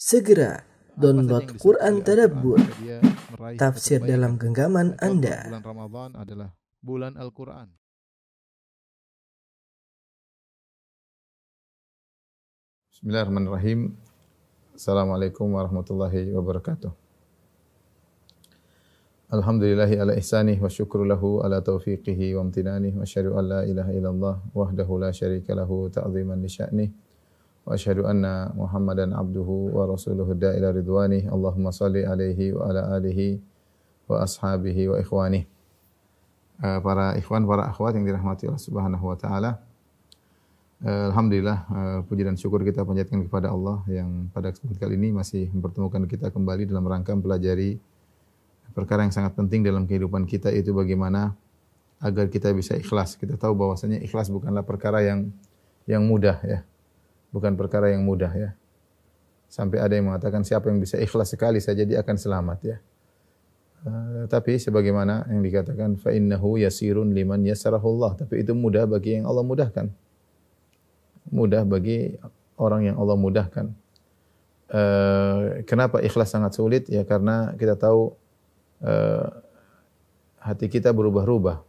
Segera download Quran Tadabbur, tafsir dalam genggaman Anda. Bulan Ramadan adalah bulan Al-Quran. Bismillahirrahmanirrahim. Assalamualaikum warahmatullahi wabarakatuh. Alhamdulillahi ala ihsanih wa syukru lahu ala taufiqihi wa amtinanih wa syari'u an la ilaha illallah wahdahu la syarika lahu ta'ziman li sya'nih واشهد ان محمدا عبده ورسوله الداعي الى رضوانه اللهم صل عليه وعلى اله واصحابه واخوانه para ikhwan para akhwat yang dirahmati Allah Subhanahu wa taala eh, Alhamdulillah eh, puji dan syukur kita panjatkan kepada Allah yang pada kesempatan kali ini masih mempertemukan kita kembali dalam rangka mempelajari perkara yang sangat penting dalam kehidupan kita itu bagaimana agar kita bisa ikhlas. Kita tahu bahwasanya ikhlas bukanlah perkara yang yang mudah ya bukan perkara yang mudah ya. Sampai ada yang mengatakan siapa yang bisa ikhlas sekali saja dia akan selamat ya. Uh, tapi sebagaimana yang dikatakan fa innahu yasirun liman yasarahullah, tapi itu mudah bagi yang Allah mudahkan. Mudah bagi orang yang Allah mudahkan. Uh, kenapa ikhlas sangat sulit? Ya karena kita tahu uh, hati kita berubah-ubah.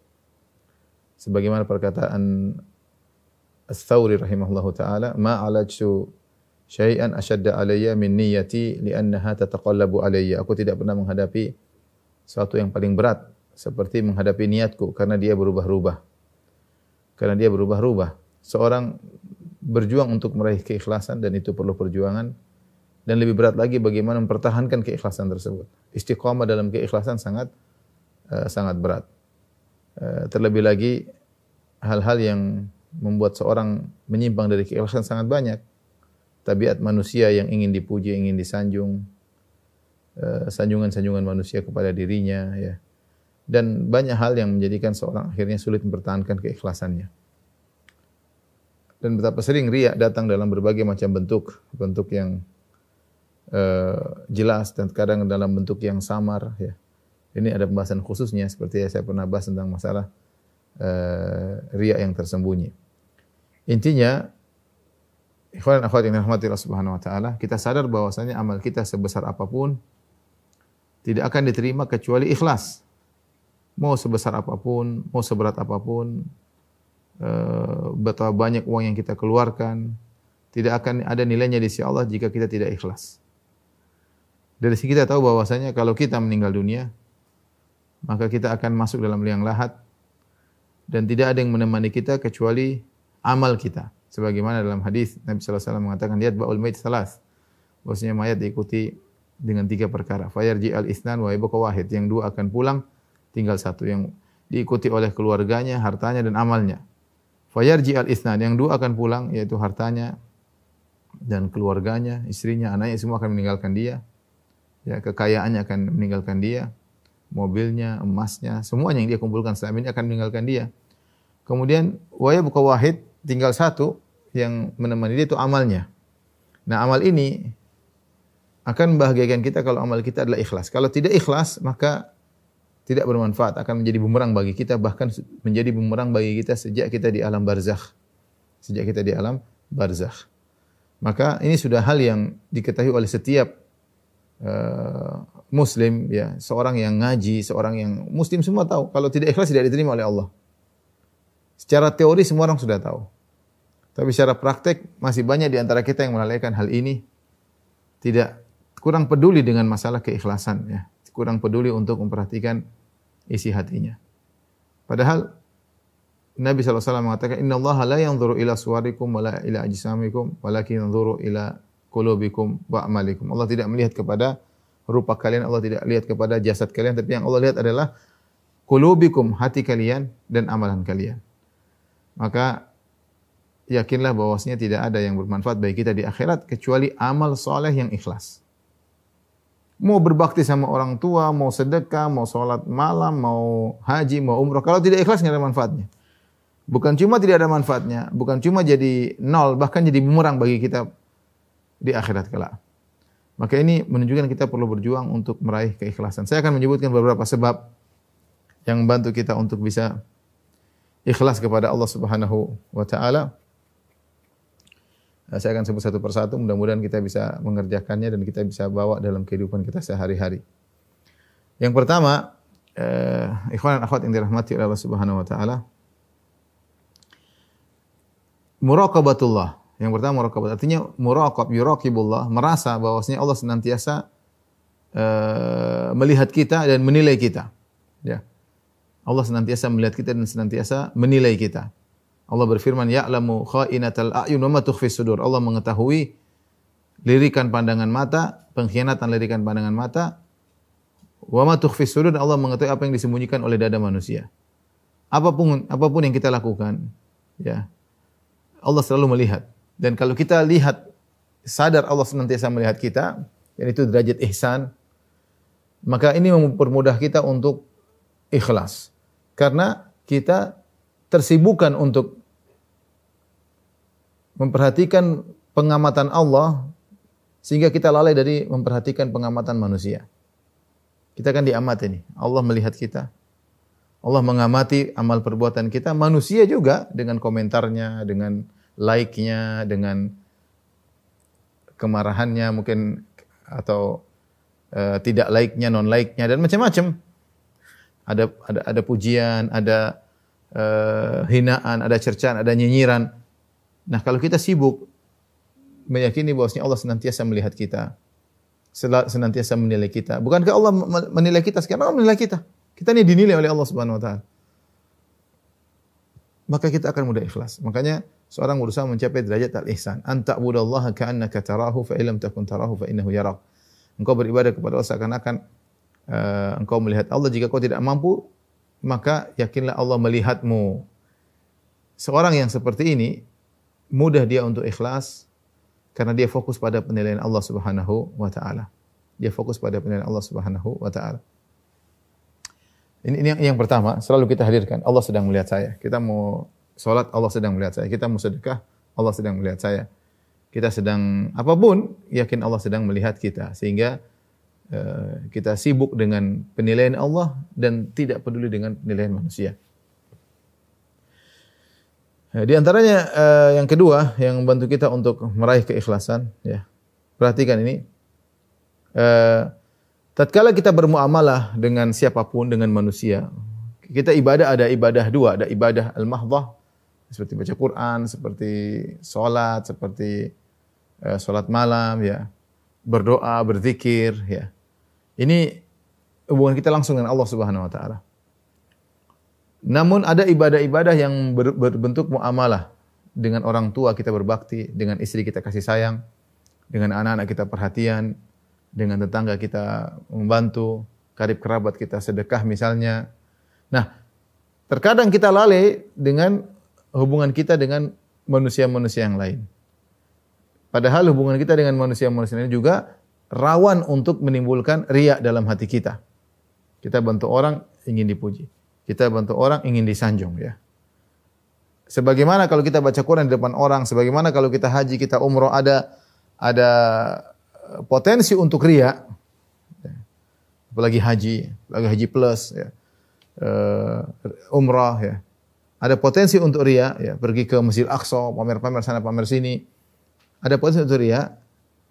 Sebagaimana perkataan الثوري رحمه الله taala, ما 'alajtu شيئا أشد alayya min نيتي لأنها تتقلب alayya." Aku tidak pernah menghadapi sesuatu yang paling berat seperti menghadapi niatku karena dia berubah-ubah. Karena dia berubah-ubah. Seorang berjuang untuk meraih keikhlasan dan itu perlu perjuangan dan lebih berat lagi bagaimana mempertahankan keikhlasan tersebut. Istiqamah dalam keikhlasan sangat uh, sangat berat. Uh, terlebih lagi hal-hal yang membuat seorang menyimpang dari keikhlasan sangat banyak. Tabiat manusia yang ingin dipuji, ingin disanjung, eh, sanjungan-sanjungan manusia kepada dirinya, ya. Dan banyak hal yang menjadikan seorang akhirnya sulit mempertahankan keikhlasannya. Dan betapa sering riak datang dalam berbagai macam bentuk, bentuk yang uh, jelas dan kadang dalam bentuk yang samar, ya. Ini ada pembahasan khususnya seperti yang saya pernah bahas tentang masalah uh, riak yang tersembunyi. Intinya, ikhwan akhwat yang dirahmati Allah Subhanahu wa taala, kita sadar bahwasanya amal kita sebesar apapun tidak akan diterima kecuali ikhlas. Mau sebesar apapun, mau seberat apapun, eh, betapa banyak uang yang kita keluarkan, tidak akan ada nilainya di sisi Allah jika kita tidak ikhlas. Dari sini kita tahu bahwasanya kalau kita meninggal dunia, maka kita akan masuk dalam liang lahat dan tidak ada yang menemani kita kecuali amal kita. Sebagaimana dalam hadis Nabi sallallahu alaihi wasallam mengatakan lihat baul mayit salas. bosnya mayat diikuti dengan tiga perkara. Fayarji al isnan wa ibuka wahid. Yang dua akan pulang tinggal satu yang diikuti oleh keluarganya, hartanya dan amalnya. Fayarji al isnan yang dua akan pulang yaitu hartanya dan keluarganya, istrinya, anaknya semua akan meninggalkan dia. Ya, kekayaannya akan meninggalkan dia, mobilnya, emasnya, semuanya yang dia kumpulkan selama ini akan meninggalkan dia. Kemudian waya buka wahid tinggal satu yang menemani dia itu amalnya. Nah, amal ini akan membahagiakan kita kalau amal kita adalah ikhlas. Kalau tidak ikhlas, maka tidak bermanfaat, akan menjadi bumerang bagi kita bahkan menjadi bumerang bagi kita sejak kita di alam barzakh. Sejak kita di alam barzakh. Maka ini sudah hal yang diketahui oleh setiap uh, muslim ya, seorang yang ngaji, seorang yang muslim semua tahu kalau tidak ikhlas tidak diterima oleh Allah. Secara teori semua orang sudah tahu. Tapi secara praktek masih banyak di antara kita yang melalaikan hal ini. Tidak kurang peduli dengan masalah keikhlasan ya. Kurang peduli untuk memperhatikan isi hatinya. Padahal Nabi SAW mengatakan, Inna Allah la yanzuru ila suarikum wala ila ajisamikum, walakin yanzuru ila kulubikum wa amalikum. Allah tidak melihat kepada rupa kalian, Allah tidak lihat kepada jasad kalian, tapi yang Allah lihat adalah kulubikum, hati kalian dan amalan kalian maka yakinlah bahwasanya tidak ada yang bermanfaat bagi kita di akhirat kecuali amal soleh yang ikhlas. Mau berbakti sama orang tua, mau sedekah, mau sholat malam, mau haji, mau umroh. Kalau tidak ikhlas nggak ada manfaatnya. Bukan cuma tidak ada manfaatnya, bukan cuma jadi nol, bahkan jadi bumerang bagi kita di akhirat kelak. Maka ini menunjukkan kita perlu berjuang untuk meraih keikhlasan. Saya akan menyebutkan beberapa sebab yang membantu kita untuk bisa ikhlas kepada Allah Subhanahu wa taala. Eh, saya akan sebut satu persatu, mudah-mudahan kita bisa mengerjakannya dan kita bisa bawa dalam kehidupan kita sehari-hari. Yang pertama, eh, ikhwan dan akhwat yang dirahmati oleh Allah Subhanahu wa taala, muraqabatullah. Yang pertama muraqabat artinya muraqab yuraqibullah, merasa bahwasanya Allah senantiasa eh, melihat kita dan menilai kita. Ya. Allah senantiasa melihat kita dan senantiasa menilai kita. Allah berfirman, "Ya'lamu kha'inatal a'yun wa ma sudur." Allah mengetahui lirikan pandangan mata, pengkhianatan lirikan pandangan mata. Wa ma sudur, Allah mengetahui apa yang disembunyikan oleh dada manusia. Apapun apapun yang kita lakukan, ya. Allah selalu melihat. Dan kalau kita lihat sadar Allah senantiasa melihat kita, dan itu derajat ihsan, maka ini mempermudah kita untuk ikhlas. Karena kita tersibukan untuk memperhatikan pengamatan Allah sehingga kita lalai dari memperhatikan pengamatan manusia. Kita kan diamati nih. Allah melihat kita. Allah mengamati amal perbuatan kita. Manusia juga dengan komentarnya, dengan like-nya, dengan kemarahannya mungkin atau uh, tidak like-nya, non like-nya dan macam-macam. Ada ada ada pujian, ada uh, hinaan, ada cercaan, ada nyinyiran. Nah, kalau kita sibuk meyakini bahwasanya Allah senantiasa melihat kita, senantiasa menilai kita. Bukankah Allah menilai kita? Sekarang Allah menilai kita. Kita ini dinilai oleh Allah Subhanahu wa taala. Maka kita akan mudah ikhlas. Makanya seorang berusaha mencapai derajat al-ihsan. budallaha ka'annaka tarahu fa illam takun tarahu fa innahu yarak. Engkau beribadah kepada Allah seakan-akan uh, engkau melihat Allah. Jika kau tidak mampu, maka yakinlah Allah melihatmu. Seorang yang seperti ini mudah dia untuk ikhlas karena dia fokus pada penilaian Allah Subhanahu wa taala. Dia fokus pada penilaian Allah Subhanahu wa taala. Ini, ini yang, yang pertama, selalu kita hadirkan. Allah sedang melihat saya. Kita mau sholat, Allah sedang melihat saya. Kita mau sedekah, Allah sedang melihat saya. Kita sedang apapun, yakin Allah sedang melihat kita. Sehingga Eh, kita sibuk dengan penilaian Allah dan tidak peduli dengan penilaian manusia. Eh, di antaranya eh, yang kedua yang membantu kita untuk meraih keikhlasan, ya perhatikan ini. Tatkala kita bermuamalah dengan siapapun dengan manusia, kita ibadah ada ibadah dua, ada ibadah al-mahdhah seperti baca Quran, seperti sholat, seperti sholat malam, ya berdoa, berzikir, ya ini hubungan kita langsung dengan Allah Subhanahu wa taala. Namun ada ibadah-ibadah yang ber, berbentuk muamalah. Dengan orang tua kita berbakti, dengan istri kita kasih sayang, dengan anak-anak kita perhatian, dengan tetangga kita membantu, karib kerabat kita sedekah misalnya. Nah, terkadang kita lalai dengan hubungan kita dengan manusia-manusia yang lain. Padahal hubungan kita dengan manusia-manusia ini juga rawan untuk menimbulkan riak dalam hati kita. Kita bantu orang ingin dipuji. Kita bantu orang ingin disanjung ya. Sebagaimana kalau kita baca Quran di depan orang, sebagaimana kalau kita haji, kita umroh ada ada eh, potensi untuk ria, ya. Apalagi haji, apalagi haji plus ya. Uh, ya. Ada potensi untuk ria ya, pergi ke Masjid Aqsa, pamer-pamer sana pamer sini. Ada potensi untuk ria,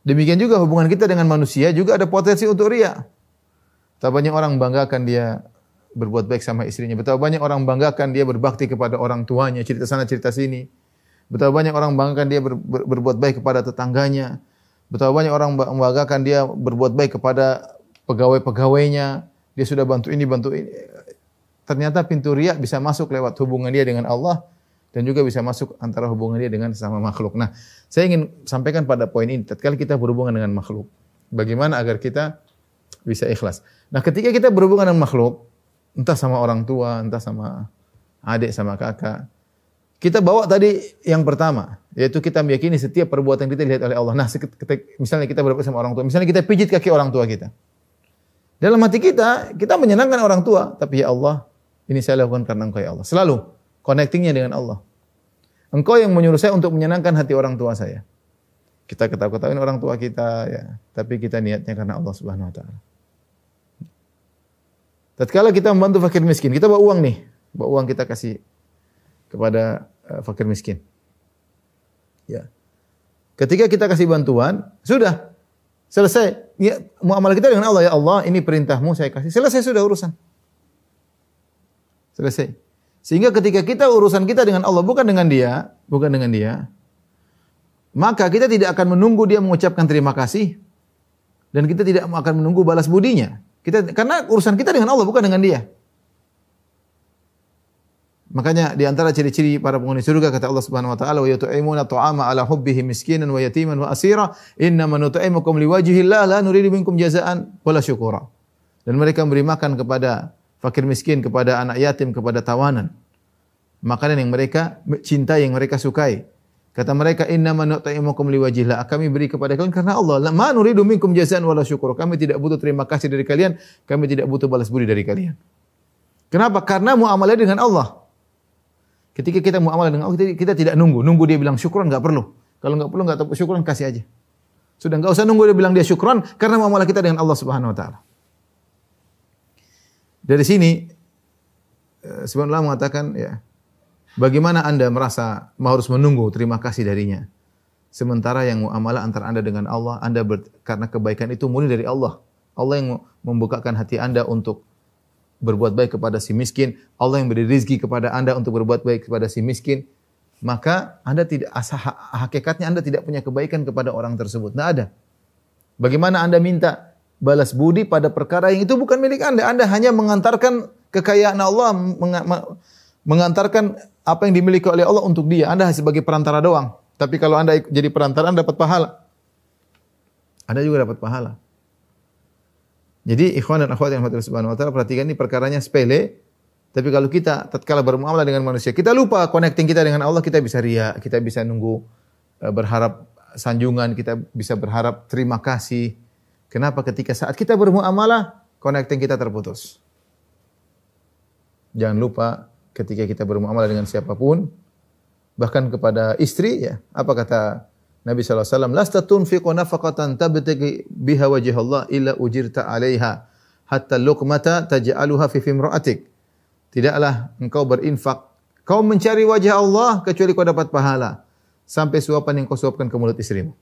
Demikian juga hubungan kita dengan manusia juga ada potensi untuk ria. Betapa banyak orang banggakan dia berbuat baik sama istrinya. Betapa banyak orang banggakan dia berbakti kepada orang tuanya, cerita sana cerita sini. Betapa banyak orang banggakan dia ber, ber, berbuat baik kepada tetangganya. Betapa banyak orang banggakan dia berbuat baik kepada pegawai-pegawainya. Dia sudah bantu ini, bantu ini. Ternyata pintu ria bisa masuk lewat hubungan dia dengan Allah dan juga bisa masuk antara hubungan dia dengan sesama makhluk. Nah, saya ingin sampaikan pada poin ini, tatkala kita berhubungan dengan makhluk, bagaimana agar kita bisa ikhlas. Nah, ketika kita berhubungan dengan makhluk, entah sama orang tua, entah sama adik, sama kakak, kita bawa tadi yang pertama, yaitu kita meyakini setiap perbuatan kita dilihat oleh Allah. Nah, misalnya kita berhubungan sama orang tua, misalnya kita pijit kaki orang tua kita. Dalam hati kita, kita menyenangkan orang tua, tapi ya Allah, ini saya lakukan karena Engkau ya Allah. Selalu connectingnya dengan Allah. Engkau yang menyuruh saya untuk menyenangkan hati orang tua saya. Kita ketahui ketahui orang tua kita ya, tapi kita niatnya karena Allah Subhanahu wa taala. Tatkala kita membantu fakir miskin, kita bawa uang nih, bawa uang kita kasih kepada uh, fakir miskin. Ya. Ketika kita kasih bantuan, sudah selesai. Ya, muamalah kita dengan Allah ya Allah, ini perintahmu saya kasih. Selesai sudah urusan. Selesai. Sehingga ketika kita urusan kita dengan Allah bukan dengan dia, bukan dengan dia, maka kita tidak akan menunggu dia mengucapkan terima kasih dan kita tidak akan menunggu balas budinya. Kita karena urusan kita dengan Allah bukan dengan dia. Makanya di antara ciri-ciri para penghuni surga kata Allah Subhanahu wa taala wa yut'imuna ta'ama ala hubbihi miskinan wa yatiman wa asira inna man manut'imukum liwajhillah la nuridu minkum jazaan wala syukura. Dan mereka memberi makan kepada fakir miskin, kepada anak yatim, kepada tawanan. Makanan yang mereka cinta yang mereka sukai. Kata mereka, "Inna ma nut'imukum liwajhillah." Kami beri kepada kalian karena Allah. Ma nuridu minkum jazaan wala syukur. Kami tidak butuh terima kasih dari kalian, kami tidak butuh balas budi dari kalian. Kenapa? Karena muamalah dengan Allah. Ketika kita muamalah dengan Allah, kita, kita tidak nunggu. Nunggu dia bilang syukuran nggak perlu. Kalau nggak perlu nggak tahu syukuran kasih aja. Sudah nggak usah nunggu dia bilang dia syukuran karena muamalah kita dengan Allah Subhanahu wa taala. Dari sini eh, Subhanallah mengatakan ya bagaimana Anda merasa harus menunggu terima kasih darinya. Sementara yang muamalah antara Anda dengan Allah, Anda ber, karena kebaikan itu murni dari Allah. Allah yang membukakan hati Anda untuk berbuat baik kepada si miskin, Allah yang beri rizki kepada Anda untuk berbuat baik kepada si miskin, maka Anda tidak asah, hakikatnya Anda tidak punya kebaikan kepada orang tersebut. tidak ada. Bagaimana Anda minta balas budi pada perkara yang itu bukan milik Anda. Anda hanya mengantarkan kekayaan Allah, mengantarkan apa yang dimiliki oleh Allah untuk dia. Anda sebagai perantara doang. Tapi kalau Anda jadi perantara, Anda dapat pahala. Anda juga dapat pahala. Jadi ikhwan dan akhwat yang fatir subhanahu wa taala perhatikan ini perkaranya sepele, tapi kalau kita tatkala bermuamalah dengan manusia, kita lupa connecting kita dengan Allah, kita bisa ria, kita bisa nunggu eh, berharap sanjungan, kita bisa berharap terima kasih, Kenapa ketika saat kita bermuamalah, connecting kita terputus. Jangan lupa ketika kita bermuamalah dengan siapapun, bahkan kepada istri ya, apa kata Nabi SAW, Lasta tunfiqo nafakatan tabtegi biha wajih Allah illa ujirta alaiha hatta luqmata taja'aluha fi fimra'atik. Tidaklah engkau berinfak. Kau mencari wajah Allah kecuali kau dapat pahala. Sampai suapan yang kau suapkan ke mulut istrimu.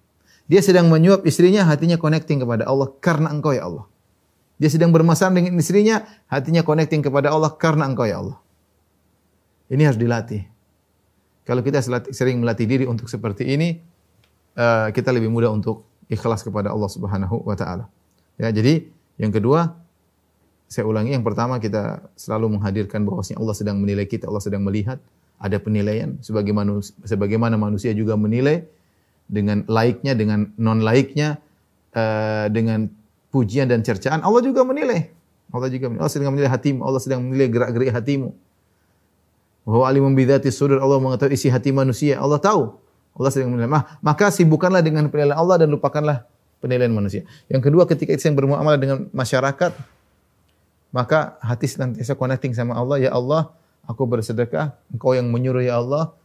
Dia sedang menyuap istrinya, hatinya connecting kepada Allah karena engkau ya Allah. Dia sedang bermasalah dengan istrinya, hatinya connecting kepada Allah karena engkau ya Allah. Ini harus dilatih. Kalau kita sering melatih diri untuk seperti ini, eh, kita lebih mudah untuk ikhlas kepada Allah Subhanahu wa taala. Ya, jadi yang kedua, saya ulangi yang pertama kita selalu menghadirkan bahwasanya Allah sedang menilai kita, Allah sedang melihat, ada penilaian sebagaimana sebagaimana manusia juga menilai dengan laiknya, dengan non laiknya, eh, dengan pujian dan cercaan. Allah juga menilai. Allah juga menilai. Allah sedang menilai hatimu. Allah sedang menilai gerak-gerik hatimu. Bahwa Ali bidhati sudur Allah mengetahui isi hati manusia. Allah tahu. Allah sedang menilai. Maka sibukkanlah dengan penilaian Allah dan lupakanlah penilaian manusia. Yang kedua ketika kita bermuamalah dengan masyarakat, maka hati senantiasa connecting sama Allah. Ya Allah, aku bersedekah. Engkau yang menyuruh ya Allah.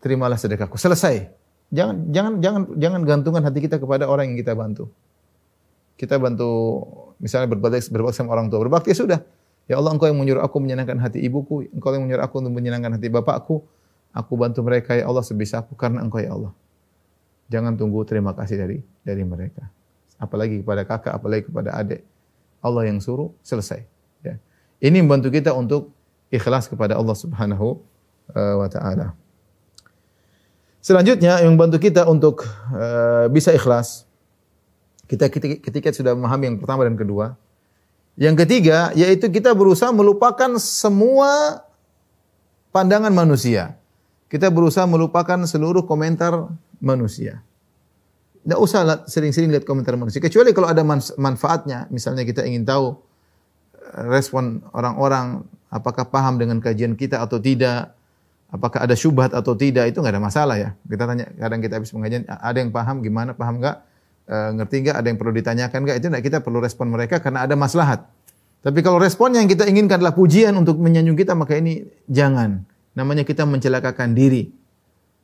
Terimalah sedekahku. Selesai. Jangan jangan jangan jangan gantungan hati kita kepada orang yang kita bantu. Kita bantu misalnya berbakti berbakti sama orang tua. Berbakti ya sudah. Ya Allah engkau yang menyuruh aku menyenangkan hati ibuku, engkau yang menyuruh aku untuk menyenangkan hati bapakku. Aku bantu mereka ya Allah sebisa aku karena engkau ya Allah. Jangan tunggu terima kasih dari dari mereka. Apalagi kepada kakak, apalagi kepada adik. Allah yang suruh, selesai. Ya. Ini membantu kita untuk ikhlas kepada Allah Subhanahu eh, wa taala. Selanjutnya yang membantu kita untuk uh, bisa ikhlas kita ketika sudah memahami yang pertama dan kedua. Yang ketiga yaitu kita berusaha melupakan semua pandangan manusia. Kita berusaha melupakan seluruh komentar manusia. Tidak usah sering-sering lihat komentar manusia. Kecuali kalau ada manfaatnya. Misalnya kita ingin tahu eh, respon orang-orang apakah paham dengan kajian kita atau tidak apakah ada syubhat atau tidak itu nggak ada masalah ya. Kita tanya kadang kita habis pengajian ada yang paham gimana paham nggak e, ngerti nggak ada yang perlu ditanyakan nggak itu nggak kita perlu respon mereka karena ada maslahat. Tapi kalau respon yang kita inginkan adalah pujian untuk menyanyung kita maka ini jangan. Namanya kita mencelakakan diri.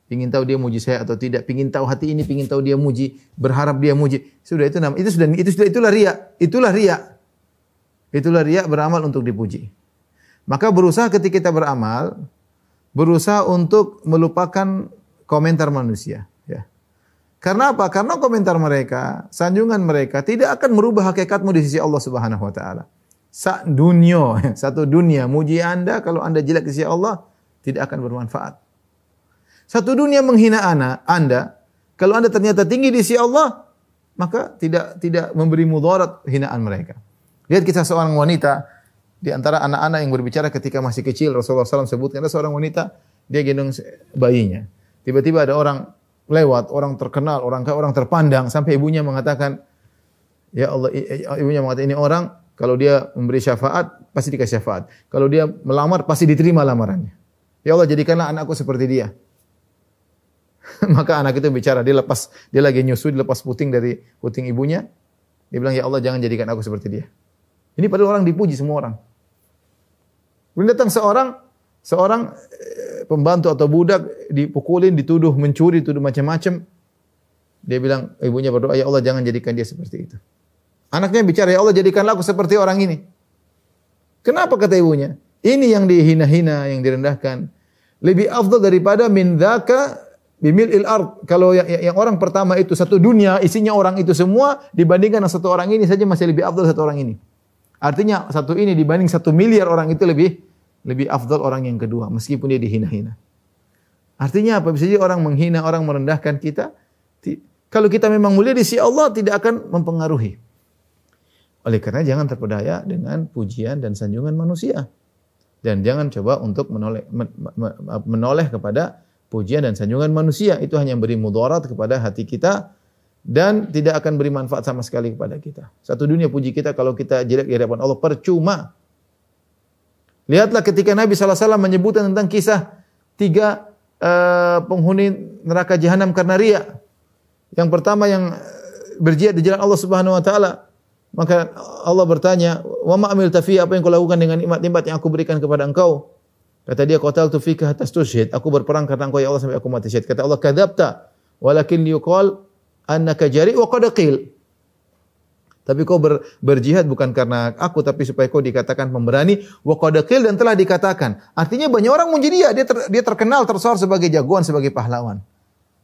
Pingin tahu dia muji saya atau tidak, pingin tahu hati ini, pingin tahu dia muji, berharap dia muji. Sudah itu namanya itu sudah itu sudah itulah ria, itulah ria. Itulah ria beramal untuk dipuji. Maka berusaha ketika kita beramal, berusaha untuk melupakan komentar manusia. Ya. Karena apa? Karena komentar mereka, sanjungan mereka tidak akan merubah hakikatmu di sisi Allah Subhanahu wa taala. Sa dunia, satu dunia muji Anda kalau Anda jelek di sisi Allah tidak akan bermanfaat. Satu dunia menghina anak, Anda kalau Anda ternyata tinggi di sisi Allah maka tidak tidak memberi mudarat hinaan mereka. Lihat kisah seorang wanita di antara anak-anak yang berbicara ketika masih kecil, Rasulullah SAW sebutkan ada seorang wanita, dia gendong bayinya. Tiba-tiba ada orang lewat, orang terkenal, orang kaya, orang terpandang, sampai ibunya mengatakan, Ya Allah, ibunya mengatakan ini orang, kalau dia memberi syafaat, pasti dikasih syafaat. Kalau dia melamar, pasti diterima lamarannya. Ya Allah, jadikanlah anakku seperti dia. Maka anak itu bicara, dia lepas, dia lagi nyusu, dia lepas puting dari puting ibunya. Dia bilang, ya Allah jangan jadikan aku seperti dia. Ini padahal orang dipuji semua orang. Kemudian datang seorang seorang eh, pembantu atau budak dipukulin, dituduh mencuri, tuduh macam-macam. Dia bilang, ibunya berdoa, "Ya Allah, jangan jadikan dia seperti itu." Anaknya bicara, "Ya Allah, jadikanlah aku seperti orang ini." Kenapa kata ibunya? Ini yang dihina-hina, yang direndahkan. Lebih afdal daripada min dhaka bimil il ard. Kalau yang, yang orang pertama itu satu dunia isinya orang itu semua dibandingkan satu orang ini saja masih lebih afdal satu orang ini. Artinya satu ini dibanding satu miliar orang itu lebih lebih afdal orang yang kedua meskipun dia dihina-hina. Artinya apa? Bisa jadi orang menghina, orang merendahkan kita. Kalau kita memang mulia di sisi Allah tidak akan mempengaruhi. Oleh karena jangan terpedaya dengan pujian dan sanjungan manusia. Dan jangan coba untuk menoleh, menoleh kepada pujian dan sanjungan manusia. Itu hanya memberi mudarat kepada hati kita dan tidak akan beri manfaat sama sekali kepada kita. Satu dunia puji kita kalau kita jelek di hadapan Allah percuma. Lihatlah ketika Nabi SAW menyebutkan tentang kisah tiga uh, penghuni neraka jahanam karena ria. Yang pertama yang eh, berjihad di jalan Allah Subhanahu wa taala. Maka Allah bertanya, "Wa ma amil tafi apa yang kau lakukan dengan nikmat-nikmat yang aku berikan kepada engkau?" Kata dia, "Qatal tu fika hatta tusyhid." Aku berperang karena engkau ya Allah sampai aku mati syahid. Kata Allah, "Kadzabta walakin yuqal annaka jari wa qad qil. Tapi kau ber, berjihad bukan karena aku tapi supaya kau dikatakan pemberani wa qad qil dan telah dikatakan. Artinya banyak orang muji dia, dia ter, dia terkenal tersohor sebagai jagoan, sebagai pahlawan.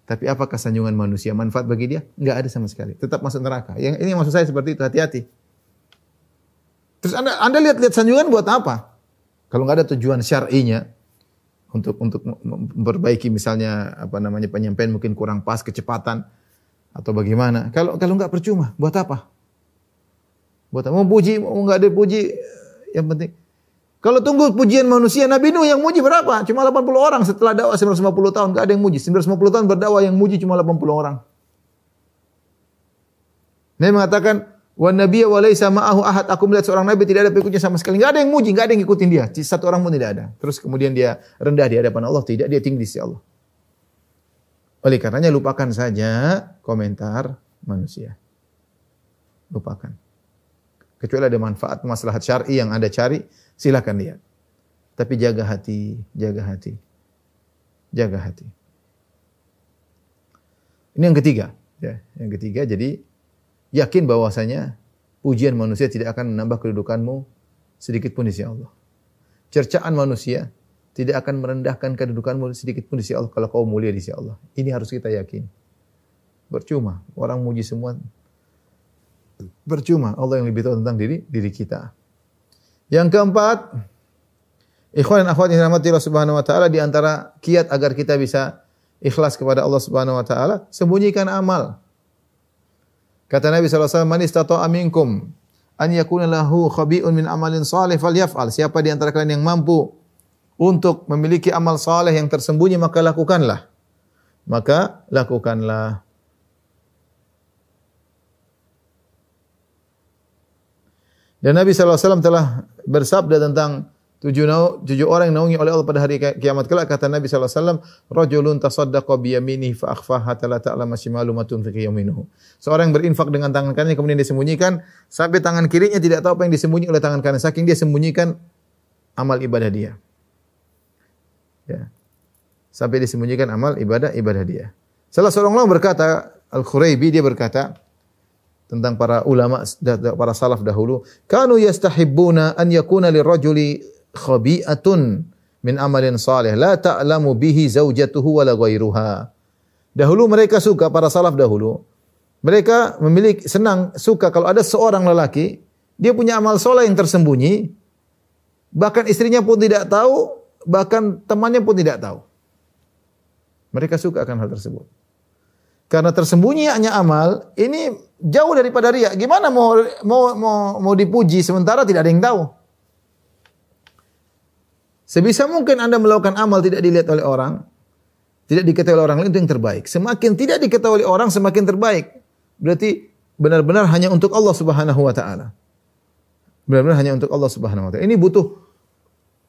Tapi apakah sanjungan manusia manfaat bagi dia? Enggak ada sama sekali. Tetap masuk neraka. Yang ini maksud saya seperti itu, hati-hati. Terus Anda Anda lihat-lihat sanjungan buat apa? Kalau nggak ada tujuan syar'inya untuk untuk memperbaiki misalnya apa namanya penyampaian mungkin kurang pas, kecepatan atau bagaimana? Kalau kalau nggak percuma, buat apa? Buat apa? Mau puji, mau nggak ada puji, yang penting. Kalau tunggu pujian manusia, Nabi Nuh yang muji berapa? Cuma 80 orang setelah dakwah 950 tahun. Nggak ada yang muji. 950 tahun berdakwah yang muji cuma 80 orang. Nabi mengatakan, Wa nabiyya wa sama ma'ahu ahad. Aku melihat seorang nabi tidak ada pengikutnya sama sekali. Enggak ada yang muji, enggak ada yang ngikutin dia. Satu orang pun tidak ada. Terus kemudian dia rendah di hadapan Allah, tidak dia tinggi di sisi Allah. Oleh karenanya lupakan saja komentar manusia. Lupakan. Kecuali ada manfaat maslahat syar'i yang Anda cari, silakan lihat. Tapi jaga hati, jaga hati. Jaga hati. Ini yang ketiga, ya. Yang ketiga jadi yakin bahwasanya pujian manusia tidak akan menambah kedudukanmu sedikit pun di sisi Allah. Cercaan manusia tidak akan merendahkan kedudukanmu sedikit pun di sisi Allah kalau kau mulia di sisi Allah. Ini harus kita yakin. Percuma orang muji semua. Percuma Allah yang lebih tahu tentang diri diri kita. Yang keempat, ikhwan dan akhwat yang dirahmati Allah Subhanahu wa taala di antara kiat agar kita bisa ikhlas kepada Allah Subhanahu wa taala, sembunyikan amal. Kata Nabi sallallahu alaihi wasallam, "Man istata'a an yakuna lahu khabi'un min amalin salih falyaf'al." Siapa di antara kalian yang mampu untuk memiliki amal saleh yang tersembunyi maka lakukanlah. Maka lakukanlah. Dan Nabi Alaihi Wasallam telah bersabda tentang tujuh, nau, tujuh orang yang naungi oleh Allah pada hari kiamat kelak kata Nabi SAW rajulun tasaddaqa biyamini fa akhfaha la ta'lamu shimalu matun tunfiqu seorang yang berinfak dengan tangan kanannya kemudian disembunyikan sampai tangan kirinya tidak tahu apa yang disembunyi oleh tangan kanan saking dia sembunyikan amal ibadah dia Ya. Sampai disembunyikan amal ibadah ibadah dia. Salah seorang ulama berkata, Al-Khuraibi dia berkata tentang para ulama para salaf dahulu, kanu yastahibbuna an yakuna lirajuli khabi'atun min amalin salih la ta'lamu bihi zaujatuhu la ghairuha. Dahulu mereka suka para salaf dahulu. Mereka memiliki senang suka kalau ada seorang lelaki dia punya amal soleh yang tersembunyi, bahkan istrinya pun tidak tahu, bahkan temannya pun tidak tahu. Mereka suka akan hal tersebut. Karena tersembunyi hanya amal ini jauh daripada ria. Gimana mau mau mau, mau dipuji sementara tidak ada yang tahu? Sebisa mungkin Anda melakukan amal tidak dilihat oleh orang, tidak diketahui oleh orang lain itu yang terbaik. Semakin tidak diketahui oleh orang semakin terbaik. Berarti benar-benar hanya untuk Allah Subhanahu wa taala. Benar-benar hanya untuk Allah Subhanahu wa taala. Ini butuh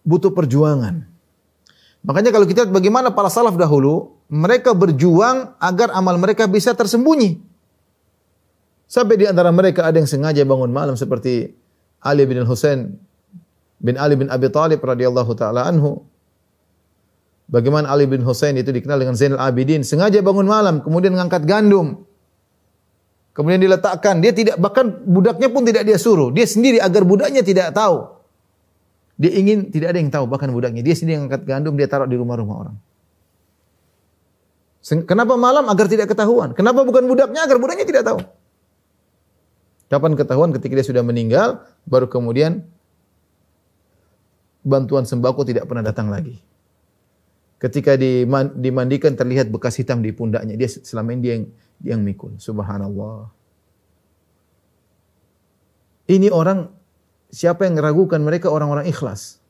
butuh perjuangan. Makanya kalau kita lihat bagaimana para salaf dahulu, mereka berjuang agar amal mereka bisa tersembunyi. Sampai di antara mereka ada yang sengaja bangun malam seperti Ali bin Husain bin Ali bin Abi Thalib radhiyallahu taala anhu. Bagaimana Ali bin Husain itu dikenal dengan Zainal Abidin, sengaja bangun malam kemudian mengangkat gandum. Kemudian diletakkan, dia tidak bahkan budaknya pun tidak dia suruh, dia sendiri agar budaknya tidak tahu. Dia ingin tidak ada yang tahu bahkan budaknya. Dia sendiri yang angkat gandum, dia taruh di rumah-rumah orang. Kenapa malam agar tidak ketahuan? Kenapa bukan budaknya agar budaknya tidak tahu? Kapan ketahuan ketika dia sudah meninggal, baru kemudian bantuan sembako tidak pernah datang lagi. Ketika dimandikan terlihat bekas hitam di pundaknya. Dia selama ini dia yang, dia yang mikul. Subhanallah. Ini orang Siapa yang meragukan mereka orang-orang ikhlas.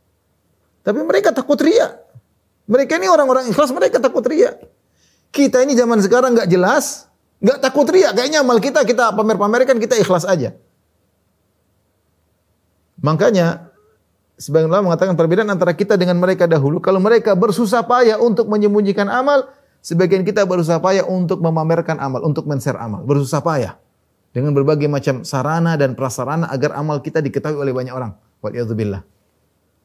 Tapi mereka takut ria. Mereka ini orang-orang ikhlas, mereka takut ria. Kita ini zaman sekarang nggak jelas, nggak takut ria. Kayaknya amal kita kita pamer-pamerkan, kita ikhlas aja. Makanya sebagian ulama mengatakan perbedaan antara kita dengan mereka dahulu. Kalau mereka bersusah payah untuk menyembunyikan amal, sebagian kita berusaha payah untuk memamerkan amal, untuk men amal, bersusah payah dengan berbagai macam sarana dan prasarana agar amal kita diketahui oleh banyak orang. Waliyadzubillah.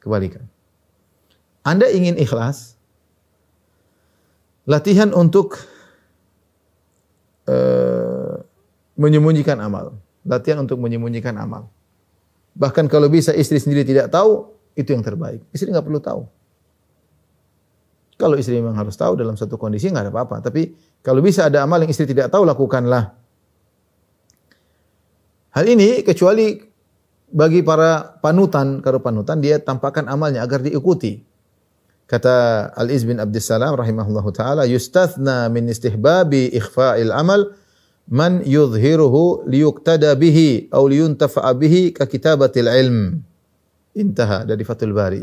Kebalikan. Anda ingin ikhlas, latihan untuk eh, menyembunyikan amal. Latihan untuk menyembunyikan amal. Bahkan kalau bisa istri sendiri tidak tahu, itu yang terbaik. Istri nggak perlu tahu. Kalau istri memang harus tahu dalam satu kondisi nggak ada apa-apa. Tapi kalau bisa ada amal yang istri tidak tahu, lakukanlah Hal ini kecuali bagi para panutan, kalau panutan dia tampakkan amalnya agar diikuti. Kata Al-Iz bin Abdissalam rahimahullahu taala, "Yustathna min istihbabi ikhfa'il amal man yudhiruhu liyuktada bihi aw liyuntafa'a bihi ka kitabatil ilm." Intaha dari Fathul Bari.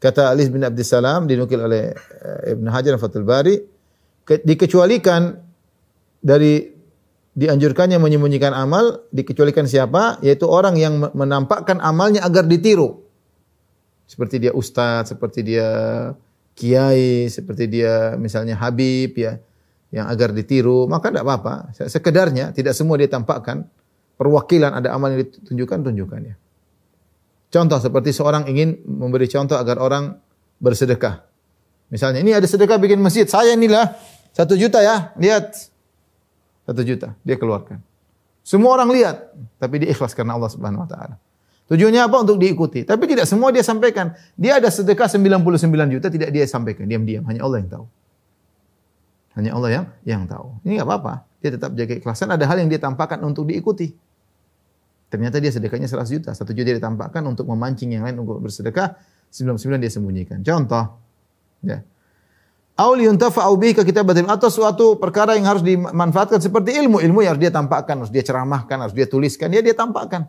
Kata Al-Iz bin Salam dinukil oleh eh, Ibn Hajar Fathul Bari, dikecualikan dari dianjurkannya menyembunyikan amal dikecualikan siapa? Yaitu orang yang menampakkan amalnya agar ditiru. Seperti dia ustadz, seperti dia kiai, seperti dia misalnya habib ya, yang agar ditiru, maka tidak apa-apa. Sekedarnya, tidak semua dia tampakkan. Perwakilan ada amal yang ditunjukkan, tunjukkan ya. Contoh seperti seorang ingin memberi contoh agar orang bersedekah. Misalnya ini ada sedekah bikin masjid, saya inilah satu juta ya, lihat satu juta dia keluarkan. Semua orang lihat, tapi dia ikhlas karena Allah Subhanahu wa taala. Tujuannya apa? Untuk diikuti. Tapi tidak semua dia sampaikan. Dia ada sedekah 99 juta tidak dia sampaikan, diam-diam hanya Allah yang tahu. Hanya Allah yang yang tahu. Ini nggak apa-apa. Dia tetap jaga ikhlasan. Ada hal yang dia tampakkan untuk diikuti. Ternyata dia sedekahnya 100 juta. Satu juta dia ditampakkan untuk memancing yang lain untuk bersedekah. 99 dia sembunyikan. Contoh. Ya. Au liyuntafa'u bihi ka batin atau suatu perkara yang harus dimanfaatkan seperti ilmu, ilmu yang harus dia tampakkan, harus dia ceramahkan, harus dia tuliskan, ya dia tampakkan.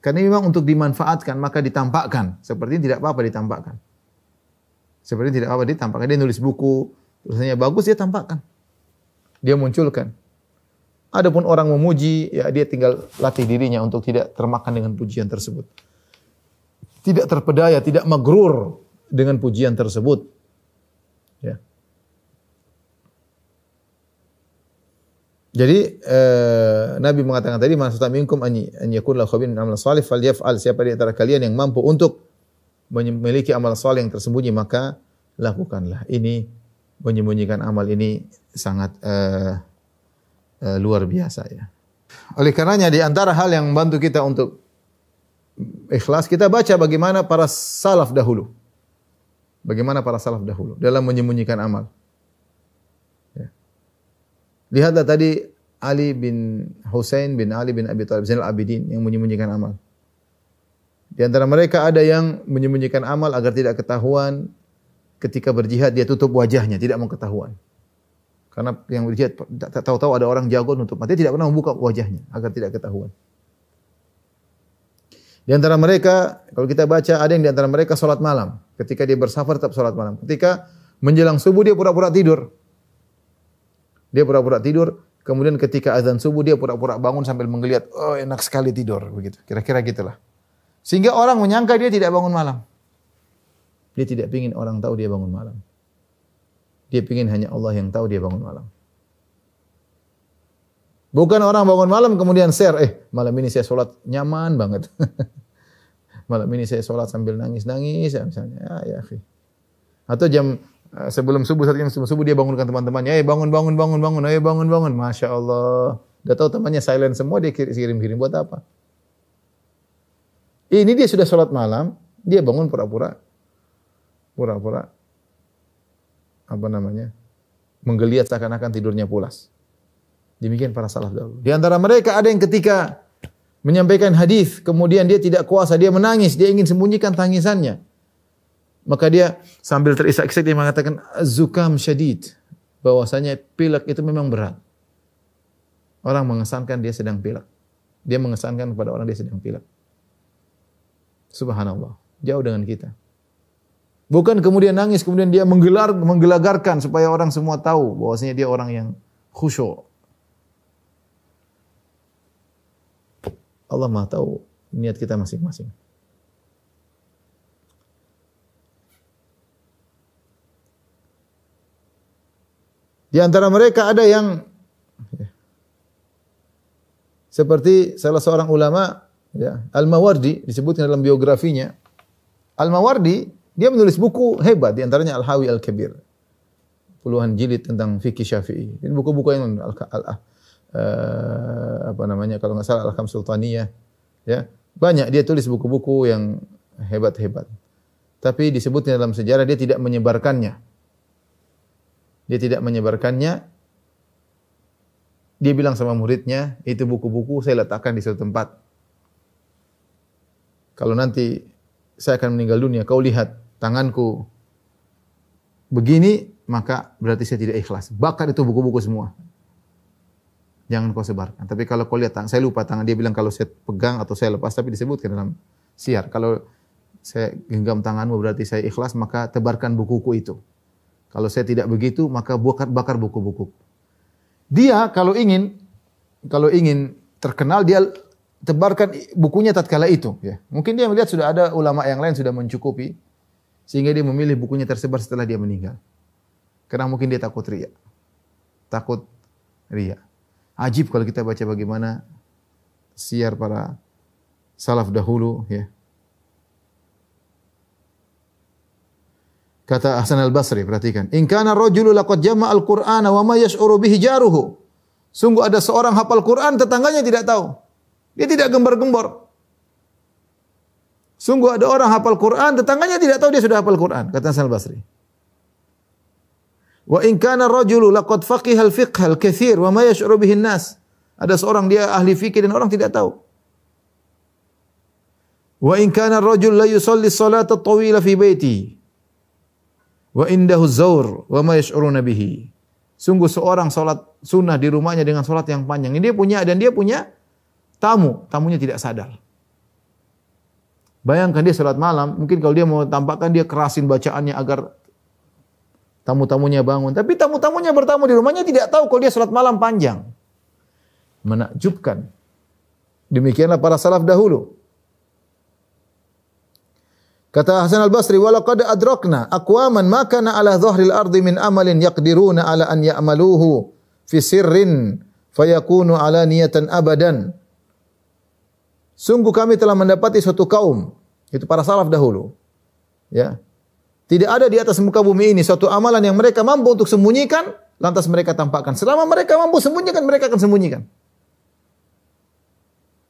Karena memang untuk dimanfaatkan maka ditampakkan. Seperti tidak apa-apa ditampakkan. Seperti tidak apa-apa ditampakkan. Dia nulis buku, tulisannya bagus dia tampakkan. Dia munculkan. Adapun orang memuji, ya dia tinggal latih dirinya untuk tidak termakan dengan pujian tersebut. Tidak terpedaya, tidak magrur dengan pujian tersebut Jadi eh, Nabi mengatakan tadi maksudnya minkum an yakun la khabirun amal salih falyaf'al siapa di antara kalian yang mampu untuk memiliki amal saleh yang tersembunyi maka lakukanlah. Ini menyembunyikan amal ini sangat eh, eh, luar biasa ya. Oleh karenanya di antara hal yang membantu kita untuk ikhlas kita baca bagaimana para salaf dahulu. Bagaimana para salaf dahulu dalam menyembunyikan amal. Lihatlah tadi Ali bin Husain bin Ali bin Abi Thalib Zainal Abidin yang menyembunyikan amal. Di antara mereka ada yang menyembunyikan amal agar tidak ketahuan. Ketika berjihad dia tutup wajahnya, tidak mau ketahuan. Karena yang berjihad tak tahu-tahu ada orang jago nutup mata, dia tidak pernah membuka wajahnya agar tidak ketahuan. Di antara mereka, kalau kita baca ada yang di antara mereka salat malam. Ketika dia bersafar tetap salat malam. Ketika menjelang subuh dia pura-pura tidur. Dia pura-pura tidur, kemudian ketika azan subuh dia pura-pura bangun sambil menggeliat, oh enak sekali tidur begitu. Kira-kira gitulah. Sehingga orang menyangka dia tidak bangun malam. Dia tidak ingin orang tahu dia bangun malam. Dia ingin hanya Allah yang tahu dia bangun malam. Bukan orang bangun malam kemudian share, eh malam ini saya sholat nyaman banget. malam ini saya sholat sambil nangis-nangis ya misalnya. Ya, ya, Atau jam Eh, sebelum subuh satu jam sebelum subuh dia bangunkan teman-temannya, "Eh, bangun bangun bangun bangun, ayo bangun bangun." Masya Allah. Dia tahu temannya silent semua dia kirim-kirim buat apa? Ini dia sudah sholat malam, dia bangun pura-pura pura-pura apa namanya? menggeliat seakan-akan tidurnya pulas. Demikian para salaf dahulu. Di antara mereka ada yang ketika menyampaikan hadis, kemudian dia tidak kuasa, dia menangis, dia ingin sembunyikan tangisannya. Maka dia sambil terisak-isak dia mengatakan zukam syadid. Bahwasanya pilek itu memang berat. Orang mengesankan dia sedang pilek. Dia mengesankan kepada orang dia sedang pilek. Subhanallah. Jauh dengan kita. Bukan kemudian nangis, kemudian dia menggelar, menggelagarkan supaya orang semua tahu bahwasanya dia orang yang khusyuk. Allah Maha tahu niat kita masing-masing. Di antara mereka ada yang seperti salah seorang ulama ya, Al-Mawardi disebutkan dalam biografinya. Al-Mawardi dia menulis buku hebat di antaranya Al-Hawi Al-Kabir. Puluhan jilid tentang fikih Syafi'i. Ini buku-buku yang al, al, uh, eh, apa namanya kalau nggak salah al kam Sultaniyah ya. Banyak dia tulis buku-buku yang hebat-hebat. Tapi disebutnya dalam sejarah dia tidak menyebarkannya dia tidak menyebarkannya. Dia bilang sama muridnya, itu buku-buku saya letakkan di suatu tempat. Kalau nanti saya akan meninggal dunia, kau lihat tanganku begini, maka berarti saya tidak ikhlas. Bakar itu buku-buku semua. Jangan kau sebarkan. Tapi kalau kau lihat, saya lupa tangan dia bilang kalau saya pegang atau saya lepas, tapi disebutkan dalam siar. Kalau saya genggam tanganmu berarti saya ikhlas, maka tebarkan bukuku itu. Kalau saya tidak begitu, maka bakar, bakar buku-buku. Dia kalau ingin, kalau ingin terkenal, dia tebarkan bukunya tatkala itu. Ya. Mungkin dia melihat sudah ada ulama yang lain sudah mencukupi, sehingga dia memilih bukunya tersebar setelah dia meninggal. Karena mungkin dia takut ria, takut ria. Ajib kalau kita baca bagaimana siar para salaf dahulu, ya Kata Hasan al-Basri, perhatikan. In kana rajulu laqad jama al-Qur'ana wa ma yash'uru bihi jaruhu. Sungguh ada seorang hafal Quran tetangganya tidak tahu. Dia tidak gembar-gembor. Sungguh ada orang hafal Quran tetangganya tidak tahu dia sudah hafal Quran, kata Hasan al-Basri. Wa in kana rajulu laqad faqiha al-fiqh al-katsir wa ma yash'uru bihi nas Ada seorang dia ahli fikih dan orang tidak tahu. Wa in kana rajul la yusalli salata tawila fi baiti Wa indahu zaur wa ma yash'uruna bihi. Sungguh seorang salat sunnah di rumahnya dengan salat yang panjang. Ini dia punya dan dia punya tamu. Tamunya tidak sadar. Bayangkan dia salat malam, mungkin kalau dia mau tampakkan dia kerasin bacaannya agar tamu-tamunya bangun. Tapi tamu-tamunya bertamu di rumahnya tidak tahu kalau dia salat malam panjang. Menakjubkan. Demikianlah para salaf dahulu. Kata Hasan al-Basri, "Walaqad adrakna aqwaman maka na ala zohril ardi min amalin yakdiruna ala an ya'maluhu fi sirrin fayakunu niatan abadan." Sungguh kami telah mendapati suatu kaum, itu para salaf dahulu. Ya. Tidak ada di atas muka bumi ini suatu amalan yang mereka mampu untuk sembunyikan, lantas mereka tampakkan. Selama mereka mampu sembunyikan, mereka akan sembunyikan.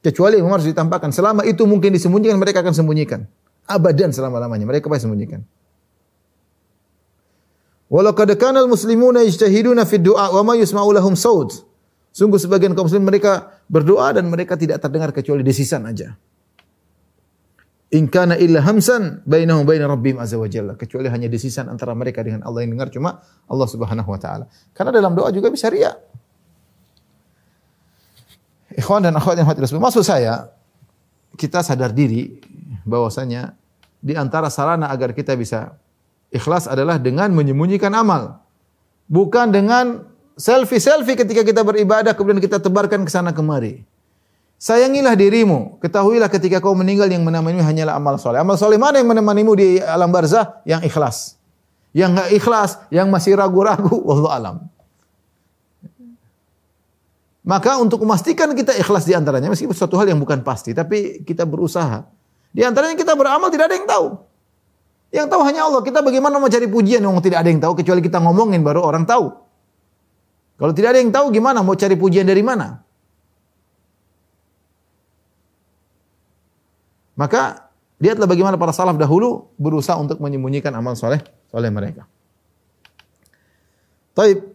Kecuali memang harus ditampakkan. Selama itu mungkin disembunyikan, mereka akan sembunyikan abadan selama-lamanya. Mereka pasti sembunyikan. Walau kadakana muslimuna ijtahiduna nafid doa wa ma yusmaulahum saud. Sungguh sebagian kaum muslim mereka berdoa dan mereka tidak terdengar kecuali desisan aja. Inka na illa hamsan bainahum baina rabbim azza wa jalla. Kecuali hanya desisan antara mereka dengan Allah yang dengar cuma Allah Subhanahu wa taala. Karena dalam doa juga bisa riak. Ikhwan dan akhwat yang hadirin, maksud saya kita sadar diri bahwasanya di antara sarana agar kita bisa ikhlas adalah dengan menyembunyikan amal. Bukan dengan selfie-selfie ketika kita beribadah kemudian kita tebarkan ke sana kemari. Sayangilah dirimu, ketahuilah ketika kau meninggal yang menemanimu hanyalah amal soleh. Amal soleh mana yang menemanimu di alam barzah? Yang ikhlas. Yang gak ikhlas, yang masih ragu-ragu, wallahu alam. Maka untuk memastikan kita ikhlas di antaranya, meskipun suatu hal yang bukan pasti, tapi kita berusaha di antaranya kita beramal tidak ada yang tahu. Yang tahu hanya Allah. Kita bagaimana mau cari pujian yang tidak ada yang tahu kecuali kita ngomongin baru orang tahu. Kalau tidak ada yang tahu gimana mau cari pujian dari mana? Maka lihatlah bagaimana para salaf dahulu berusaha untuk menyembunyikan amal soleh soleh mereka. Taib.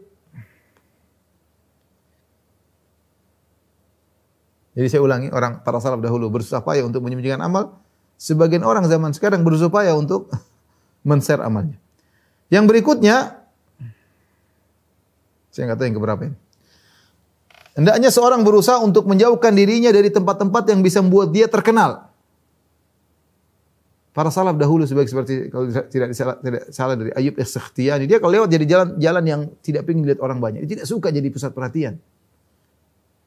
Jadi saya ulangi, orang para salaf dahulu bersusah payah untuk menyembunyikan amal Sebagian orang zaman sekarang berusaha untuk men-share amalnya. Yang berikutnya, saya nggak tahu yang keberapa ini. Hendaknya seorang berusaha untuk menjauhkan dirinya dari tempat-tempat yang bisa membuat dia terkenal. Para salaf dahulu sebagai seperti kalau tidak salah, tidak salah dari Ayub as dia kalau lewat jadi jalan jalan yang tidak ingin dilihat orang banyak. Dia tidak suka jadi pusat perhatian.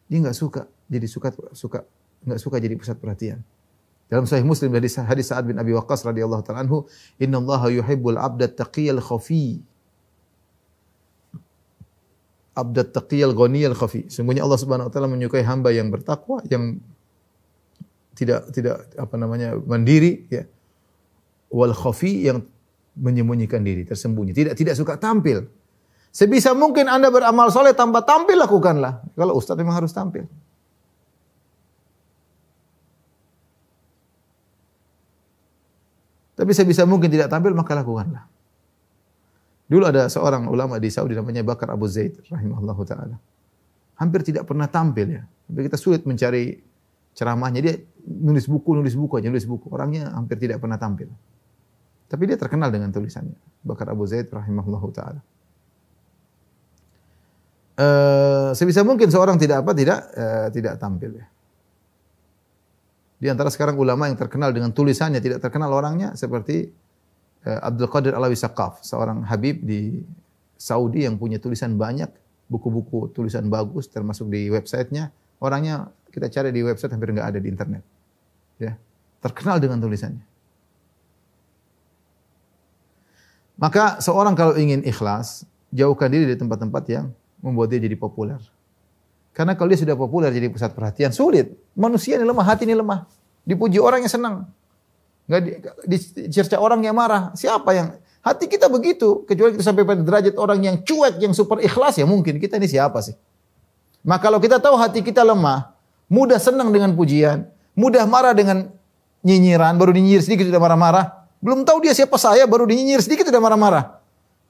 Dia nggak suka jadi suka suka nggak suka jadi pusat perhatian. Dalam Sahih Muslim dari hadis Sa'ad bin Abi Waqqas radhiyallahu taala anhu, "Inna Allah yuhibbul abda taqiyal khafi." Abda taqiyal ghaniyal khafi. Sungguhnya Allah Subhanahu wa taala menyukai hamba yang bertakwa, yang tidak tidak apa namanya mandiri ya. Wal khafi yang menyembunyikan diri, tersembunyi, tidak tidak suka tampil. Sebisa mungkin Anda beramal soleh tanpa tampil lakukanlah. Kalau ustaz memang harus tampil. Tapi sebisa mungkin tidak tampil maka lakukanlah. Dulu ada seorang ulama di Saudi namanya Bakar Abu Zaid rahimahullahu taala. Hampir tidak pernah tampil ya. Tapi kita sulit mencari ceramahnya. Dia nulis buku, nulis buku aja, nulis buku. Orangnya hampir tidak pernah tampil. Tapi dia terkenal dengan tulisannya. Bakar Abu Zaid rahimahullahu taala. Uh, sebisa mungkin seorang tidak apa tidak uh, tidak tampil ya. Di antara sekarang ulama yang terkenal dengan tulisannya tidak terkenal orangnya seperti uh, Abdul Qadir Alawi Saqaf, seorang habib di Saudi yang punya tulisan banyak, buku-buku tulisan bagus termasuk di websitenya. Orangnya kita cari di website hampir nggak ada di internet. Ya, terkenal dengan tulisannya. Maka seorang kalau ingin ikhlas, jauhkan diri dari tempat-tempat yang membuat dia jadi populer. Karena kalau dia sudah populer jadi pusat perhatian sulit. Manusia ini lemah, hati ini lemah. Dipuji orang yang senang. Enggak di, dicerca orang yang marah. Siapa yang hati kita begitu kecuali kita sampai pada derajat orang yang cuek, yang super ikhlas ya mungkin kita ini siapa sih? Maka nah, kalau kita tahu hati kita lemah, mudah senang dengan pujian, mudah marah dengan nyinyiran, baru dinyinyir sedikit sudah marah-marah. Belum tahu dia siapa saya, baru dinyinyir sedikit sudah marah-marah.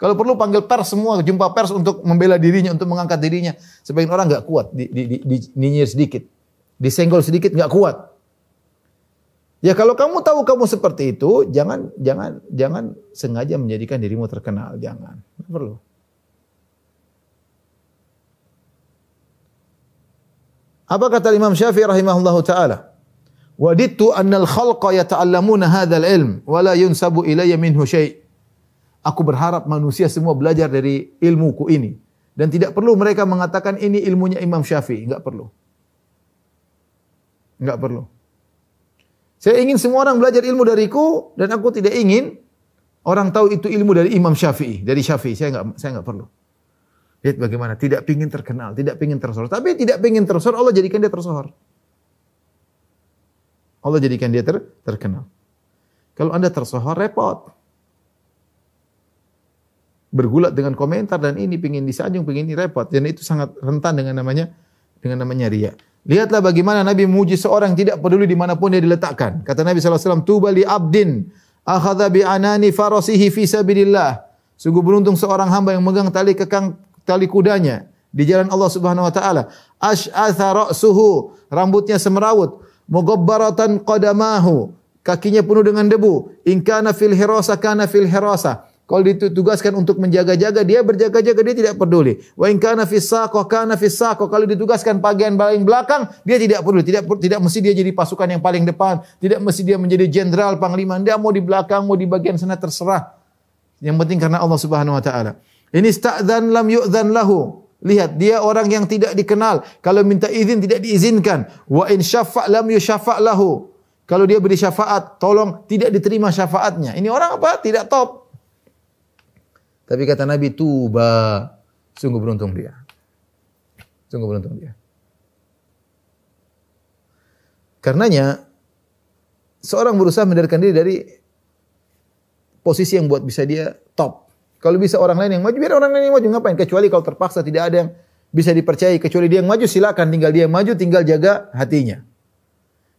Kalau perlu panggil pers semua, jumpa pers untuk membela dirinya, untuk mengangkat dirinya. Sebagian orang nggak kuat, di, di, di, di, nyinyir sedikit, disenggol sedikit nggak kuat. Ya kalau kamu tahu kamu seperti itu, jangan jangan jangan sengaja menjadikan dirimu terkenal, jangan. gak perlu. Apa kata Imam Syafi'i rahimahullah taala? Wadittu annal khalqa yata'allamuna hadhal ilm wala yunsabu ilayya minhu syai'. Aku berharap manusia semua belajar dari ilmuku ini. Dan tidak perlu mereka mengatakan ini ilmunya Imam Syafi'i. Enggak perlu. Enggak perlu. Saya ingin semua orang belajar ilmu dariku dan aku tidak ingin orang tahu itu ilmu dari Imam Syafi'i, dari Syafi'i. Saya enggak saya enggak perlu. Lihat bagaimana tidak ingin terkenal, tidak ingin tersohor. Tapi tidak ingin tersohor, Allah jadikan dia tersohor. Allah jadikan dia ter terkenal. Kalau Anda tersohor repot bergulat dengan komentar dan ini pingin disanjung, pingin ini repot. Dan itu sangat rentan dengan namanya dengan namanya ria. Lihatlah bagaimana Nabi memuji seorang tidak peduli dimanapun dia diletakkan. Kata Nabi SAW, Tuba li abdin akhadha bi anani farasihi fi sabilillah. Sungguh beruntung seorang hamba yang memegang tali kekang tali kudanya di jalan Allah Subhanahu wa taala. Ash'atha ra'suhu, rambutnya semrawut, mughabbaratan qadamahu, kakinya penuh dengan debu. In kana fil hirasa kana fil hirasa. Kalau ditugaskan untuk menjaga-jaga, dia berjaga-jaga, dia tidak peduli. Wa in kana fisaqah, kana fisaqah. Kalau ditugaskan bagian paling belakang, dia tidak peduli. Tidak tidak mesti dia jadi pasukan yang paling depan, tidak mesti dia menjadi jenderal, panglima. Dia mau di belakang, mau di bagian sana terserah. Yang penting karena Allah Subhanahu wa taala. Ini sta'dzan lam yu'dzan lahu. Lihat, dia orang yang tidak dikenal. Kalau minta izin tidak diizinkan. Wa in syafa' lam yusyafa' lahu. Kalau dia beri syafaat, tolong tidak diterima syafaatnya. Ini orang apa? Tidak top. Tapi kata Nabi, tuba. Sungguh beruntung dia. Sungguh beruntung dia. Karenanya, seorang berusaha mendirikan diri dari posisi yang buat bisa dia top. Kalau bisa orang lain yang maju, biar orang lain yang maju. Ngapain? Kecuali kalau terpaksa tidak ada yang bisa dipercayai. Kecuali dia yang maju, silakan. Tinggal dia yang maju, tinggal jaga hatinya.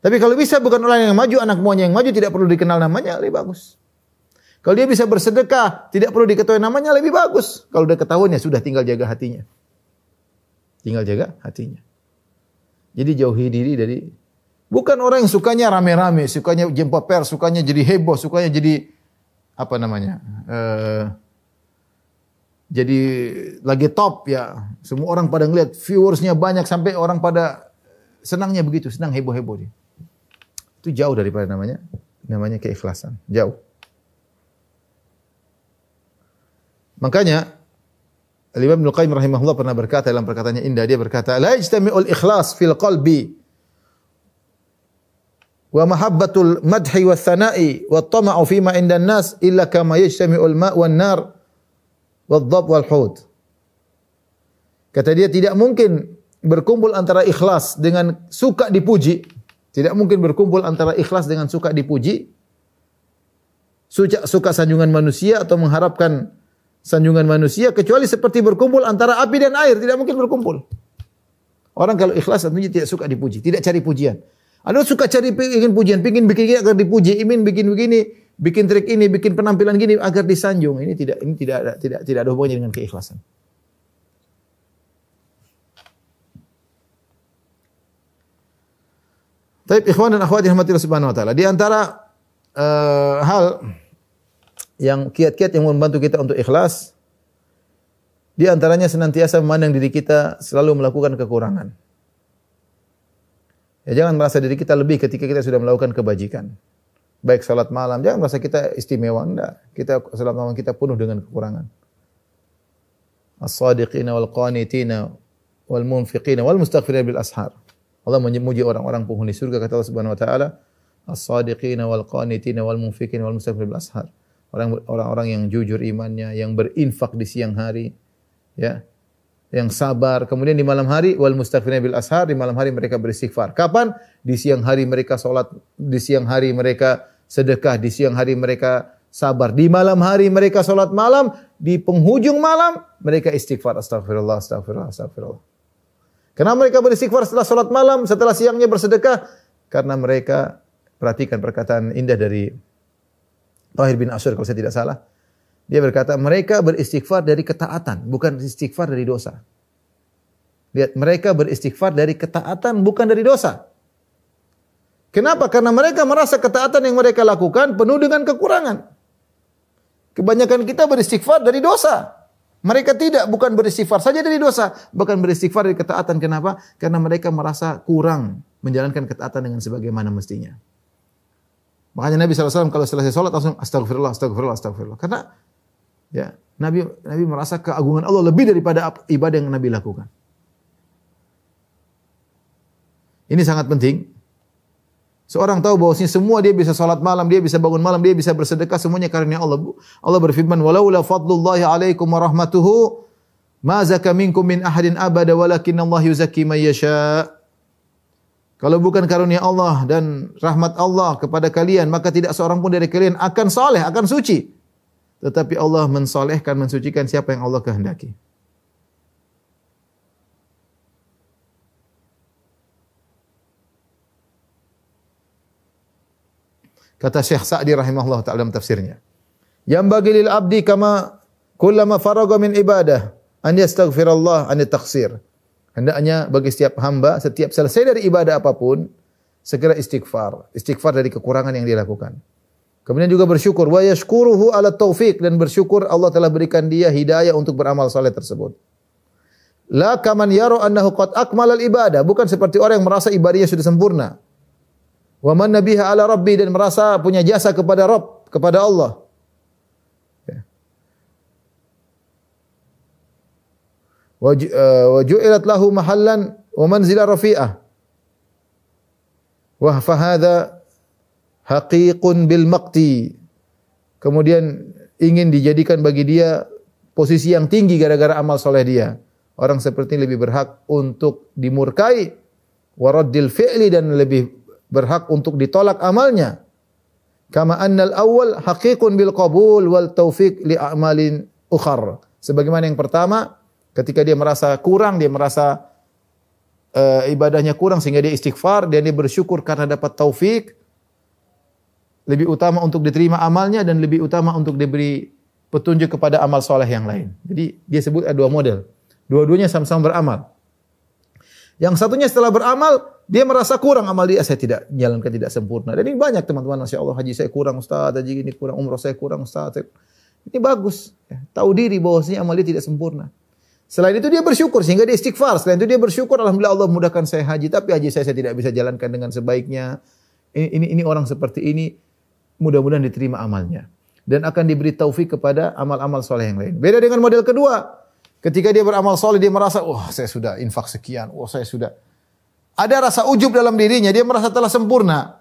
Tapi kalau bisa bukan orang yang maju, anak buahnya yang maju, tidak perlu dikenal namanya, lebih bagus. Kalau dia bisa bersedekah, tidak perlu diketahui namanya lebih bagus. Kalau udah ketahuan ya sudah tinggal jaga hatinya. Tinggal jaga hatinya. Jadi jauhi diri dari bukan orang yang sukanya rame-rame, sukanya jumpa pers, sukanya jadi heboh, sukanya jadi apa namanya? Uh, jadi lagi top ya. Semua orang pada ngelihat viewersnya banyak sampai orang pada senangnya begitu, senang heboh-heboh dia. Itu jauh daripada namanya namanya keikhlasan. Jauh. Makanya Al Imam Ibnu Qayyim rahimahullah pernah berkata dalam perkataannya indah dia berkata la ijtami'ul ikhlas fil qalbi wa mahabbatul madhi wa thana'i wa tama'u fi ma indan nas illa kama yajtami'ul ma' wan nar wad dhab wal hud Kata dia tidak mungkin berkumpul antara ikhlas dengan suka dipuji. Tidak mungkin berkumpul antara ikhlas dengan suka dipuji. Suka, suka sanjungan manusia atau mengharapkan sanjungan manusia kecuali seperti berkumpul antara api dan air tidak mungkin berkumpul. Orang kalau ikhlas tentunya tidak suka dipuji, tidak cari pujian. Ada suka cari ingin pujian, ingin bikin ini agar dipuji, ingin bikin begini, bikin trik ini, bikin penampilan gini agar disanjung. Ini tidak ini tidak ada tidak tidak ada hubungannya dengan keikhlasan. Tapi ikhwan dan akhwat yang subhanahu wa taala, di antara uh, hal yang kiat-kiat yang membantu kita untuk ikhlas di antaranya senantiasa memandang diri kita selalu melakukan kekurangan. Ya, jangan merasa diri kita lebih ketika kita sudah melakukan kebajikan. Baik salat malam, jangan merasa kita istimewa, enggak. Kita salat malam kita penuh dengan kekurangan. As-sadiqina wal qanitina wal munfiqina wal mustaghfirina bil ashar. Allah memuji orang-orang penghuni surga kata Allah Subhanahu wa taala, as-sadiqina wal qanitina wal munfiqina wal mustaghfirina bil ashar orang-orang yang jujur imannya, yang berinfak di siang hari, ya, yang sabar. Kemudian di malam hari wal mustaghfirina bil ashar, di malam hari mereka beristighfar. Kapan? Di siang hari mereka salat, di siang hari mereka sedekah, di siang hari mereka sabar. Di malam hari mereka salat malam, di penghujung malam mereka istighfar astagfirullah, astagfirullah, astagfirullah. Kenapa mereka beristighfar setelah salat malam, setelah siangnya bersedekah? Karena mereka perhatikan perkataan indah dari Tahir bin Asyur kalau saya tidak salah. Dia berkata, mereka beristighfar dari ketaatan, bukan istighfar dari dosa. Lihat, mereka beristighfar dari ketaatan, bukan dari dosa. Kenapa? Karena mereka merasa ketaatan yang mereka lakukan penuh dengan kekurangan. Kebanyakan kita beristighfar dari dosa. Mereka tidak, bukan beristighfar saja dari dosa, bahkan beristighfar dari ketaatan. Kenapa? Karena mereka merasa kurang menjalankan ketaatan dengan sebagaimana mestinya. Makanya Nabi SAW kalau selesai sholat langsung astagfirullah, astagfirullah, astagfirullah. Karena ya Nabi Nabi merasa keagungan Allah lebih daripada ibadah yang Nabi lakukan. Ini sangat penting. Seorang tahu bahwasanya semua dia bisa salat malam, dia bisa bangun malam, dia bisa bersedekah semuanya karena Allah. Allah berfirman, "Walaula fadlullahi 'alaikum wa rahmatuhu ma zaka minkum min ahadin abada walakinna Allah yuzakki man yasha'." Kalau bukan karunia Allah dan rahmat Allah kepada kalian, maka tidak seorang pun dari kalian akan soleh, akan suci. Tetapi Allah mensolehkan, mensucikan siapa yang Allah kehendaki. Kata Syekh Sa'di rahimahullah ta'ala dalam tafsirnya. Yang bagi lil abdi kama kullama faraga min ibadah an yastaghfirallah an taksir. Hendaknya bagi setiap hamba, setiap selesai dari ibadah apapun, segera istighfar. Istighfar dari kekurangan yang dilakukan. Kemudian juga bersyukur. Wa yashkuruhu ala taufik. Dan bersyukur Allah telah berikan dia hidayah untuk beramal saleh tersebut. La kaman yaro annahu qad al ibadah. Bukan seperti orang yang merasa ibadahnya sudah sempurna. Wa man nabiha ala rabbi. Dan merasa punya jasa kepada Rabb, kepada Allah. wa eh, ju'ilat lahu mahallan wa manzila rafi'ah wa fa hadha haqiqun bil maqti kemudian ingin dijadikan bagi dia posisi yang tinggi gara-gara amal soleh dia orang seperti ini lebih berhak untuk dimurkai waraddil fi'li dan lebih berhak untuk ditolak amalnya kama annal awal haqiqun bil qabul wal taufiq li a'malin ukhar sebagaimana yang pertama Ketika dia merasa kurang, dia merasa uh, ibadahnya kurang sehingga dia istighfar dan dia bersyukur karena dapat taufik. Lebih utama untuk diterima amalnya dan lebih utama untuk diberi petunjuk kepada amal soleh yang lain. Jadi dia sebut ada dua model. Dua-duanya sama-sama beramal. Yang satunya setelah beramal, dia merasa kurang amal dia, saya tidak jalankan tidak sempurna. Dan ini banyak teman-teman, Masya Allah, haji saya kurang Ustaz, haji ini kurang, umroh saya kurang Ustaz. Ini bagus. Ya, tahu diri bahwasanya amal dia tidak sempurna. Selain itu dia bersyukur sehingga dia istighfar. Selain itu dia bersyukur alhamdulillah Allah mudahkan saya haji tapi haji saya saya tidak bisa jalankan dengan sebaiknya. Ini ini, ini orang seperti ini mudah-mudahan diterima amalnya dan akan diberi taufik kepada amal-amal soleh yang lain. Beda dengan model kedua. Ketika dia beramal soleh dia merasa wah oh, saya sudah infak sekian, wah oh, saya sudah ada rasa ujub dalam dirinya, dia merasa telah sempurna.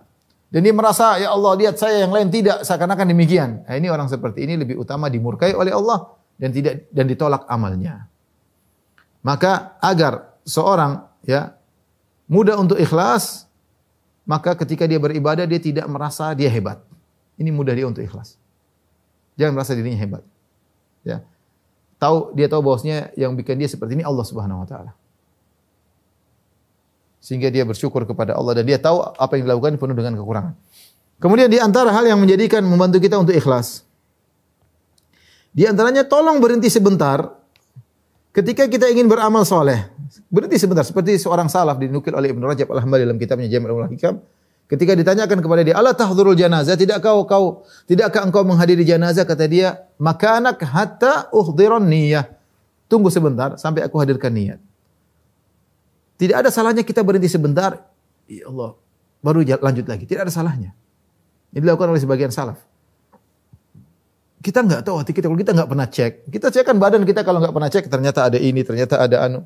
Dan dia merasa, ya Allah lihat saya yang lain tidak, seakan-akan demikian. Nah, ini orang seperti ini lebih utama dimurkai oleh Allah dan tidak dan ditolak amalnya. Maka agar seorang ya mudah untuk ikhlas, maka ketika dia beribadah dia tidak merasa dia hebat. Ini mudah dia untuk ikhlas. Jangan merasa dirinya hebat. Ya. Tahu dia tahu bahwasanya yang bikin dia seperti ini Allah Subhanahu wa taala. Sehingga dia bersyukur kepada Allah dan dia tahu apa yang dilakukan penuh dengan kekurangan. Kemudian di antara hal yang menjadikan membantu kita untuk ikhlas. Di antaranya tolong berhenti sebentar Ketika kita ingin beramal soleh, berhenti sebentar. Seperti seorang salaf dinukil oleh Ibn Rajab al-Hambali dalam kitabnya Jamil al-Hikam. Ketika ditanyakan kepada dia, Allah tahdurul janazah, tidak kau kau tidakkah engkau menghadiri janazah?" Kata dia, maka anak hatta uhdiron niyah." Tunggu sebentar sampai aku hadirkan niat. Tidak ada salahnya kita berhenti sebentar. Ya Allah, baru lanjut lagi. Tidak ada salahnya. Ini dilakukan oleh sebagian salaf kita nggak tahu hati kita kalau kita nggak pernah cek. Kita cek kan badan kita kalau nggak pernah cek ternyata ada ini, ternyata ada anu.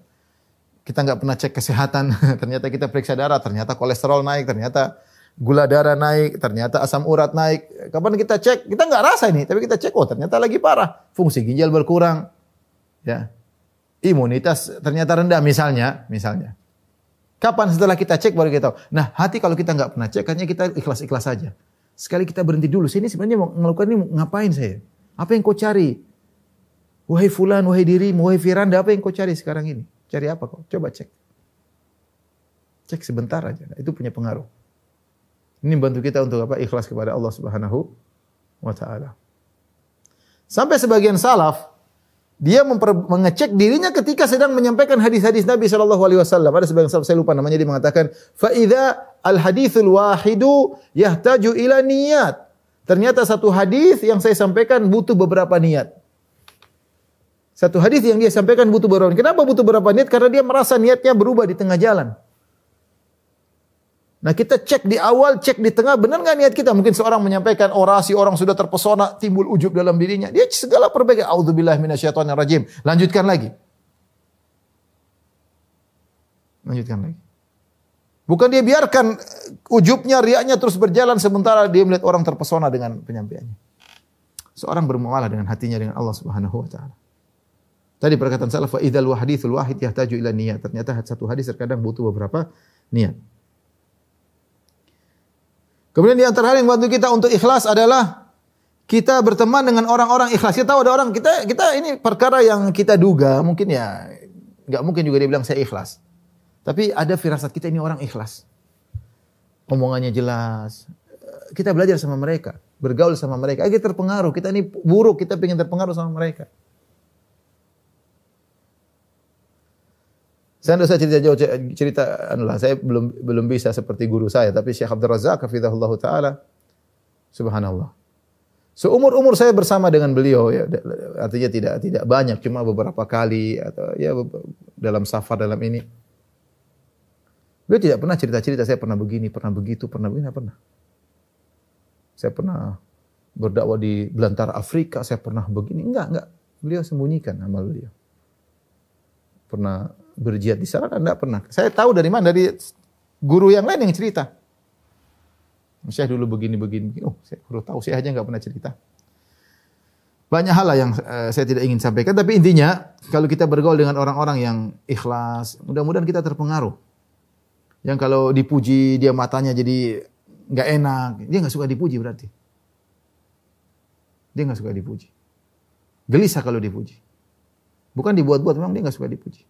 Kita nggak pernah cek kesehatan, ternyata kita periksa darah, ternyata kolesterol naik, ternyata gula darah naik, ternyata asam urat naik. Kapan kita cek? Kita nggak rasa ini, tapi kita cek oh ternyata lagi parah. Fungsi ginjal berkurang. Ya. Imunitas ternyata rendah misalnya, misalnya. Kapan setelah kita cek baru kita tahu. Nah, hati kalau kita nggak pernah cek, hanya kita ikhlas-ikhlas saja. Sekali kita berhenti dulu, sini sebenarnya mau melakukan ini ngapain saya? Apa yang kau cari? Wahai fulan, wahai diri wahai Firanda, apa yang kau cari sekarang ini? Cari apa kau? Coba cek. Cek sebentar aja, itu punya pengaruh. Ini bantu kita untuk apa? Ikhlas kepada Allah Subhanahu wa taala. Sampai sebagian salaf dia mengecek dirinya ketika sedang menyampaikan hadis-hadis Nabi Shallallahu Alaihi Wasallam. Ada sebagian sahabat saya lupa namanya dia mengatakan, faida al hadithul wahidu yahtaju ila niat Ternyata satu hadis yang saya sampaikan butuh beberapa niat. Satu hadis yang dia sampaikan butuh beberapa niat. Kenapa butuh beberapa niat? Karena dia merasa niatnya berubah di tengah jalan. Nah kita cek di awal, cek di tengah, benar nggak niat kita? Mungkin seorang menyampaikan orasi, orang sudah terpesona, timbul ujub dalam dirinya. Dia segala perbaiki. Audzubillah rajim. Lanjutkan lagi. Lanjutkan lagi. Bukan dia biarkan ujubnya, riaknya terus berjalan sementara dia melihat orang terpesona dengan penyampaiannya. Seorang bermualah dengan hatinya dengan Allah Subhanahu wa taala. Tadi perkataan salaf, "Idzal wahdithul wahid yahtaju ila niat. Ternyata satu hadis terkadang butuh beberapa niat. Kemudian di antara hal yang membantu kita untuk ikhlas adalah kita berteman dengan orang-orang ikhlas. Kita tahu ada orang kita kita ini perkara yang kita duga mungkin ya nggak mungkin juga dia bilang saya ikhlas. Tapi ada firasat kita ini orang ikhlas. Omongannya jelas. Kita belajar sama mereka, bergaul sama mereka. Kita terpengaruh. Kita ini buruk, kita ingin terpengaruh sama mereka. Saya tidak usah cerita jauh cerita anulah saya belum belum bisa seperti guru saya tapi Syekh Abdul Razak hafizahullah taala subhanallah. Seumur-umur saya bersama dengan beliau ya artinya tidak tidak banyak cuma beberapa kali atau ya dalam safar dalam ini. Beliau tidak pernah cerita-cerita saya pernah begini, pernah begitu, pernah begini, pernah. Saya pernah berdakwah di belantara Afrika, saya pernah begini, enggak, enggak. Beliau sembunyikan amal beliau pernah berjihad di sana? Tidak pernah. Saya tahu dari mana? Dari guru yang lain yang cerita. Saya dulu begini-begini. Oh, saya perlu tahu. Saya aja nggak pernah cerita. Banyak hal yang uh, saya tidak ingin sampaikan. Tapi intinya, kalau kita bergaul dengan orang-orang yang ikhlas, mudah-mudahan kita terpengaruh. Yang kalau dipuji, dia matanya jadi nggak enak. Dia nggak suka dipuji berarti. Dia nggak suka dipuji. Gelisah kalau dipuji. Bukan dibuat-buat, memang dia nggak suka dipuji.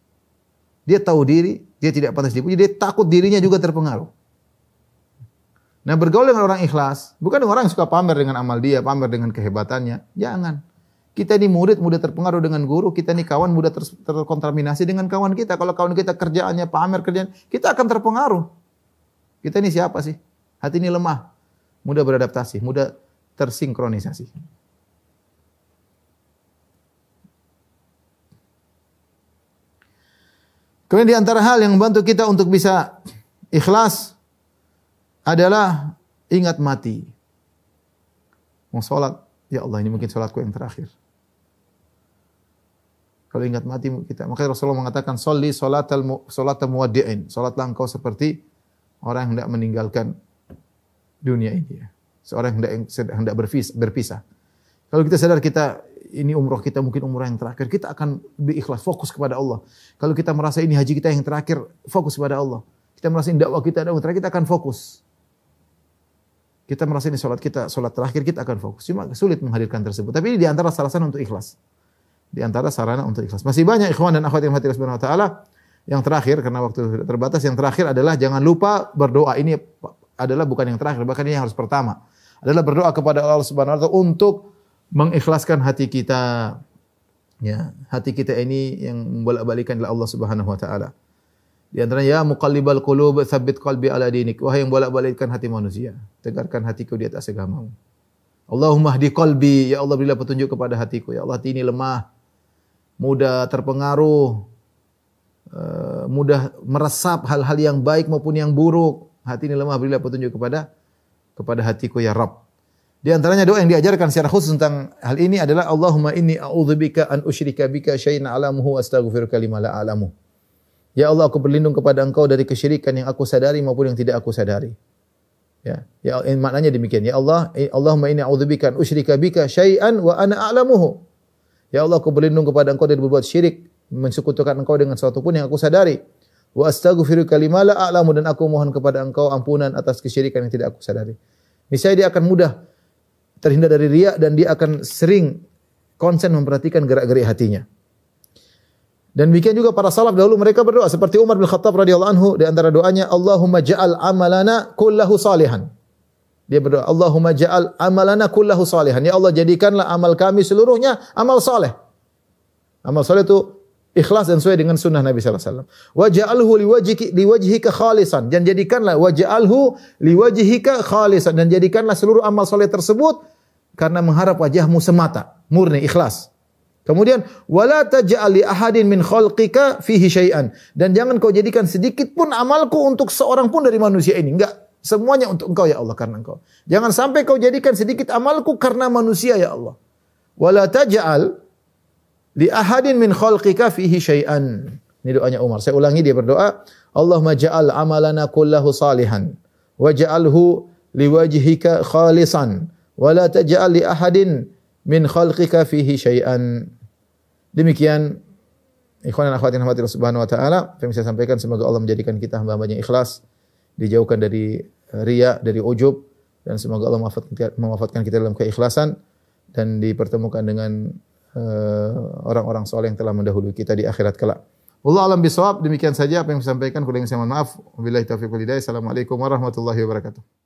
Dia tahu diri, dia tidak pantas dipuji, dia takut dirinya juga terpengaruh. Nah bergaul dengan orang ikhlas, bukan dengan orang yang suka pamer dengan amal dia, pamer dengan kehebatannya. Jangan. Kita ini murid mudah terpengaruh dengan guru, kita ini kawan mudah terkontaminasi dengan kawan kita. Kalau kawan kita kerjaannya pamer kerjaan, kita akan terpengaruh. Kita ini siapa sih? Hati ini lemah, mudah beradaptasi, mudah tersinkronisasi. Kemudian di antara hal yang membantu kita untuk bisa ikhlas adalah ingat mati. Mau sholat, ya Allah ini mungkin sholatku yang terakhir. Kalau ingat mati kita, makanya Rasulullah mengatakan sholli sholatal mu, sholatal muwaddi'in. Sholatlah engkau seperti orang yang tidak meninggalkan dunia ini. Seorang yang tidak berpisah. Kalau kita sadar kita ini umroh kita mungkin umroh yang terakhir, kita akan lebih fokus kepada Allah. Kalau kita merasa ini haji kita yang terakhir, fokus kepada Allah. Kita merasa ini dakwah kita dakwah terakhir, kita akan fokus. Kita merasa ini sholat kita, sholat terakhir kita akan fokus. Cuma sulit menghadirkan tersebut. Tapi ini diantara sarana untuk ikhlas. Di antara sarana untuk ikhlas. Masih banyak ikhwan dan akhwat yang hati subhanahu wa ta'ala. Yang terakhir, karena waktu terbatas, yang terakhir adalah jangan lupa berdoa. Ini adalah bukan yang terakhir, bahkan ini yang harus pertama. Adalah berdoa kepada Allah subhanahu wa ta'ala untuk mengikhlaskan hati kita. Ya, hati kita ini yang membolak-balikkan adalah Allah Subhanahu wa taala. Di antaranya ya muqallibal qulub tsabbit qalbi ala dinik. Wahai yang bolak-balikkan hati manusia, tegarkan hatiku di atas agamamu. Allahumma hdi qalbi, ya Allah berilah petunjuk kepada hatiku. Ya Allah, hati ini lemah, mudah terpengaruh, eh, mudah meresap hal-hal yang baik maupun yang buruk. Hati ini lemah, berilah petunjuk kepada kepada hatiku ya Rabb. Di antaranya doa yang diajarkan secara khusus tentang hal ini adalah Allahumma inni a'udzubika an usyrika bika syai'an alamuhu wa astaghfiruka lima la alamu. Ya Allah aku berlindung kepada Engkau dari kesyirikan yang aku sadari maupun yang tidak aku sadari. Ya, ya eh, maknanya demikian. Ya Allah, eh, Allahumma inni a'udzubika an usyrika bika syai'an wa ana a'lamuhu. Ya Allah aku berlindung kepada Engkau dari berbuat syirik, mensekutukan Engkau dengan sesuatu pun yang aku sadari. Wa astaghfiruka lima la a'lamu dan aku mohon kepada Engkau ampunan atas kesyirikan yang tidak aku sadari. Niscaya dia akan mudah terhindar dari riak dan dia akan sering konsen memperhatikan gerak-gerik hatinya. Dan demikian juga para salaf dahulu mereka berdoa seperti Umar bin Khattab radhiyallahu anhu di antara doanya Allahumma ja'al amalana kullahu salihan. Dia berdoa Allahumma ja'al amalana kullahu salihan. Ya Allah jadikanlah amal kami seluruhnya amal saleh. Amal saleh itu ikhlas dan sesuai dengan sunnah Nabi sallallahu alaihi wasallam. Waj'alhu liwajhika khalisan. Dan jadikanlah waj'alhu liwajhika khalisan dan jadikanlah seluruh amal saleh tersebut karena mengharap wajahmu semata, murni ikhlas. Kemudian wala taj'ali ahadin min khalqika fihi syai'an dan jangan kau jadikan sedikit pun amalku untuk seorang pun dari manusia ini. Enggak, semuanya untuk Engkau ya Allah karena Engkau. Jangan sampai kau jadikan sedikit amalku karena manusia ya Allah. Wala taj'al li ahadin min khalqika fihi syai'an. Ini doanya Umar. Saya ulangi dia berdoa, Allahumma ja'al amalana kullahu salihan wajalhu ja'alhu liwajhika khalisan wala taj'al li ahadin min khalqika fihi syai'an. Demikian ikhwan dan akhwat yang rahmatillah subhanahu wa taala, yang saya sampaikan semoga Allah menjadikan kita hamba hamba yang ikhlas, dijauhkan dari eh, ria, dari ujub dan semoga Allah mewafatkan kita dalam keikhlasan dan dipertemukan dengan eh, orang-orang uh, soleh yang telah mendahului kita di akhirat kelak. Wallahu alam bisawab, demikian saja apa yang sampaikan. Kurang saya mohon maaf. Wabillahi taufiq wal Assalamualaikum warahmatullahi wabarakatuh.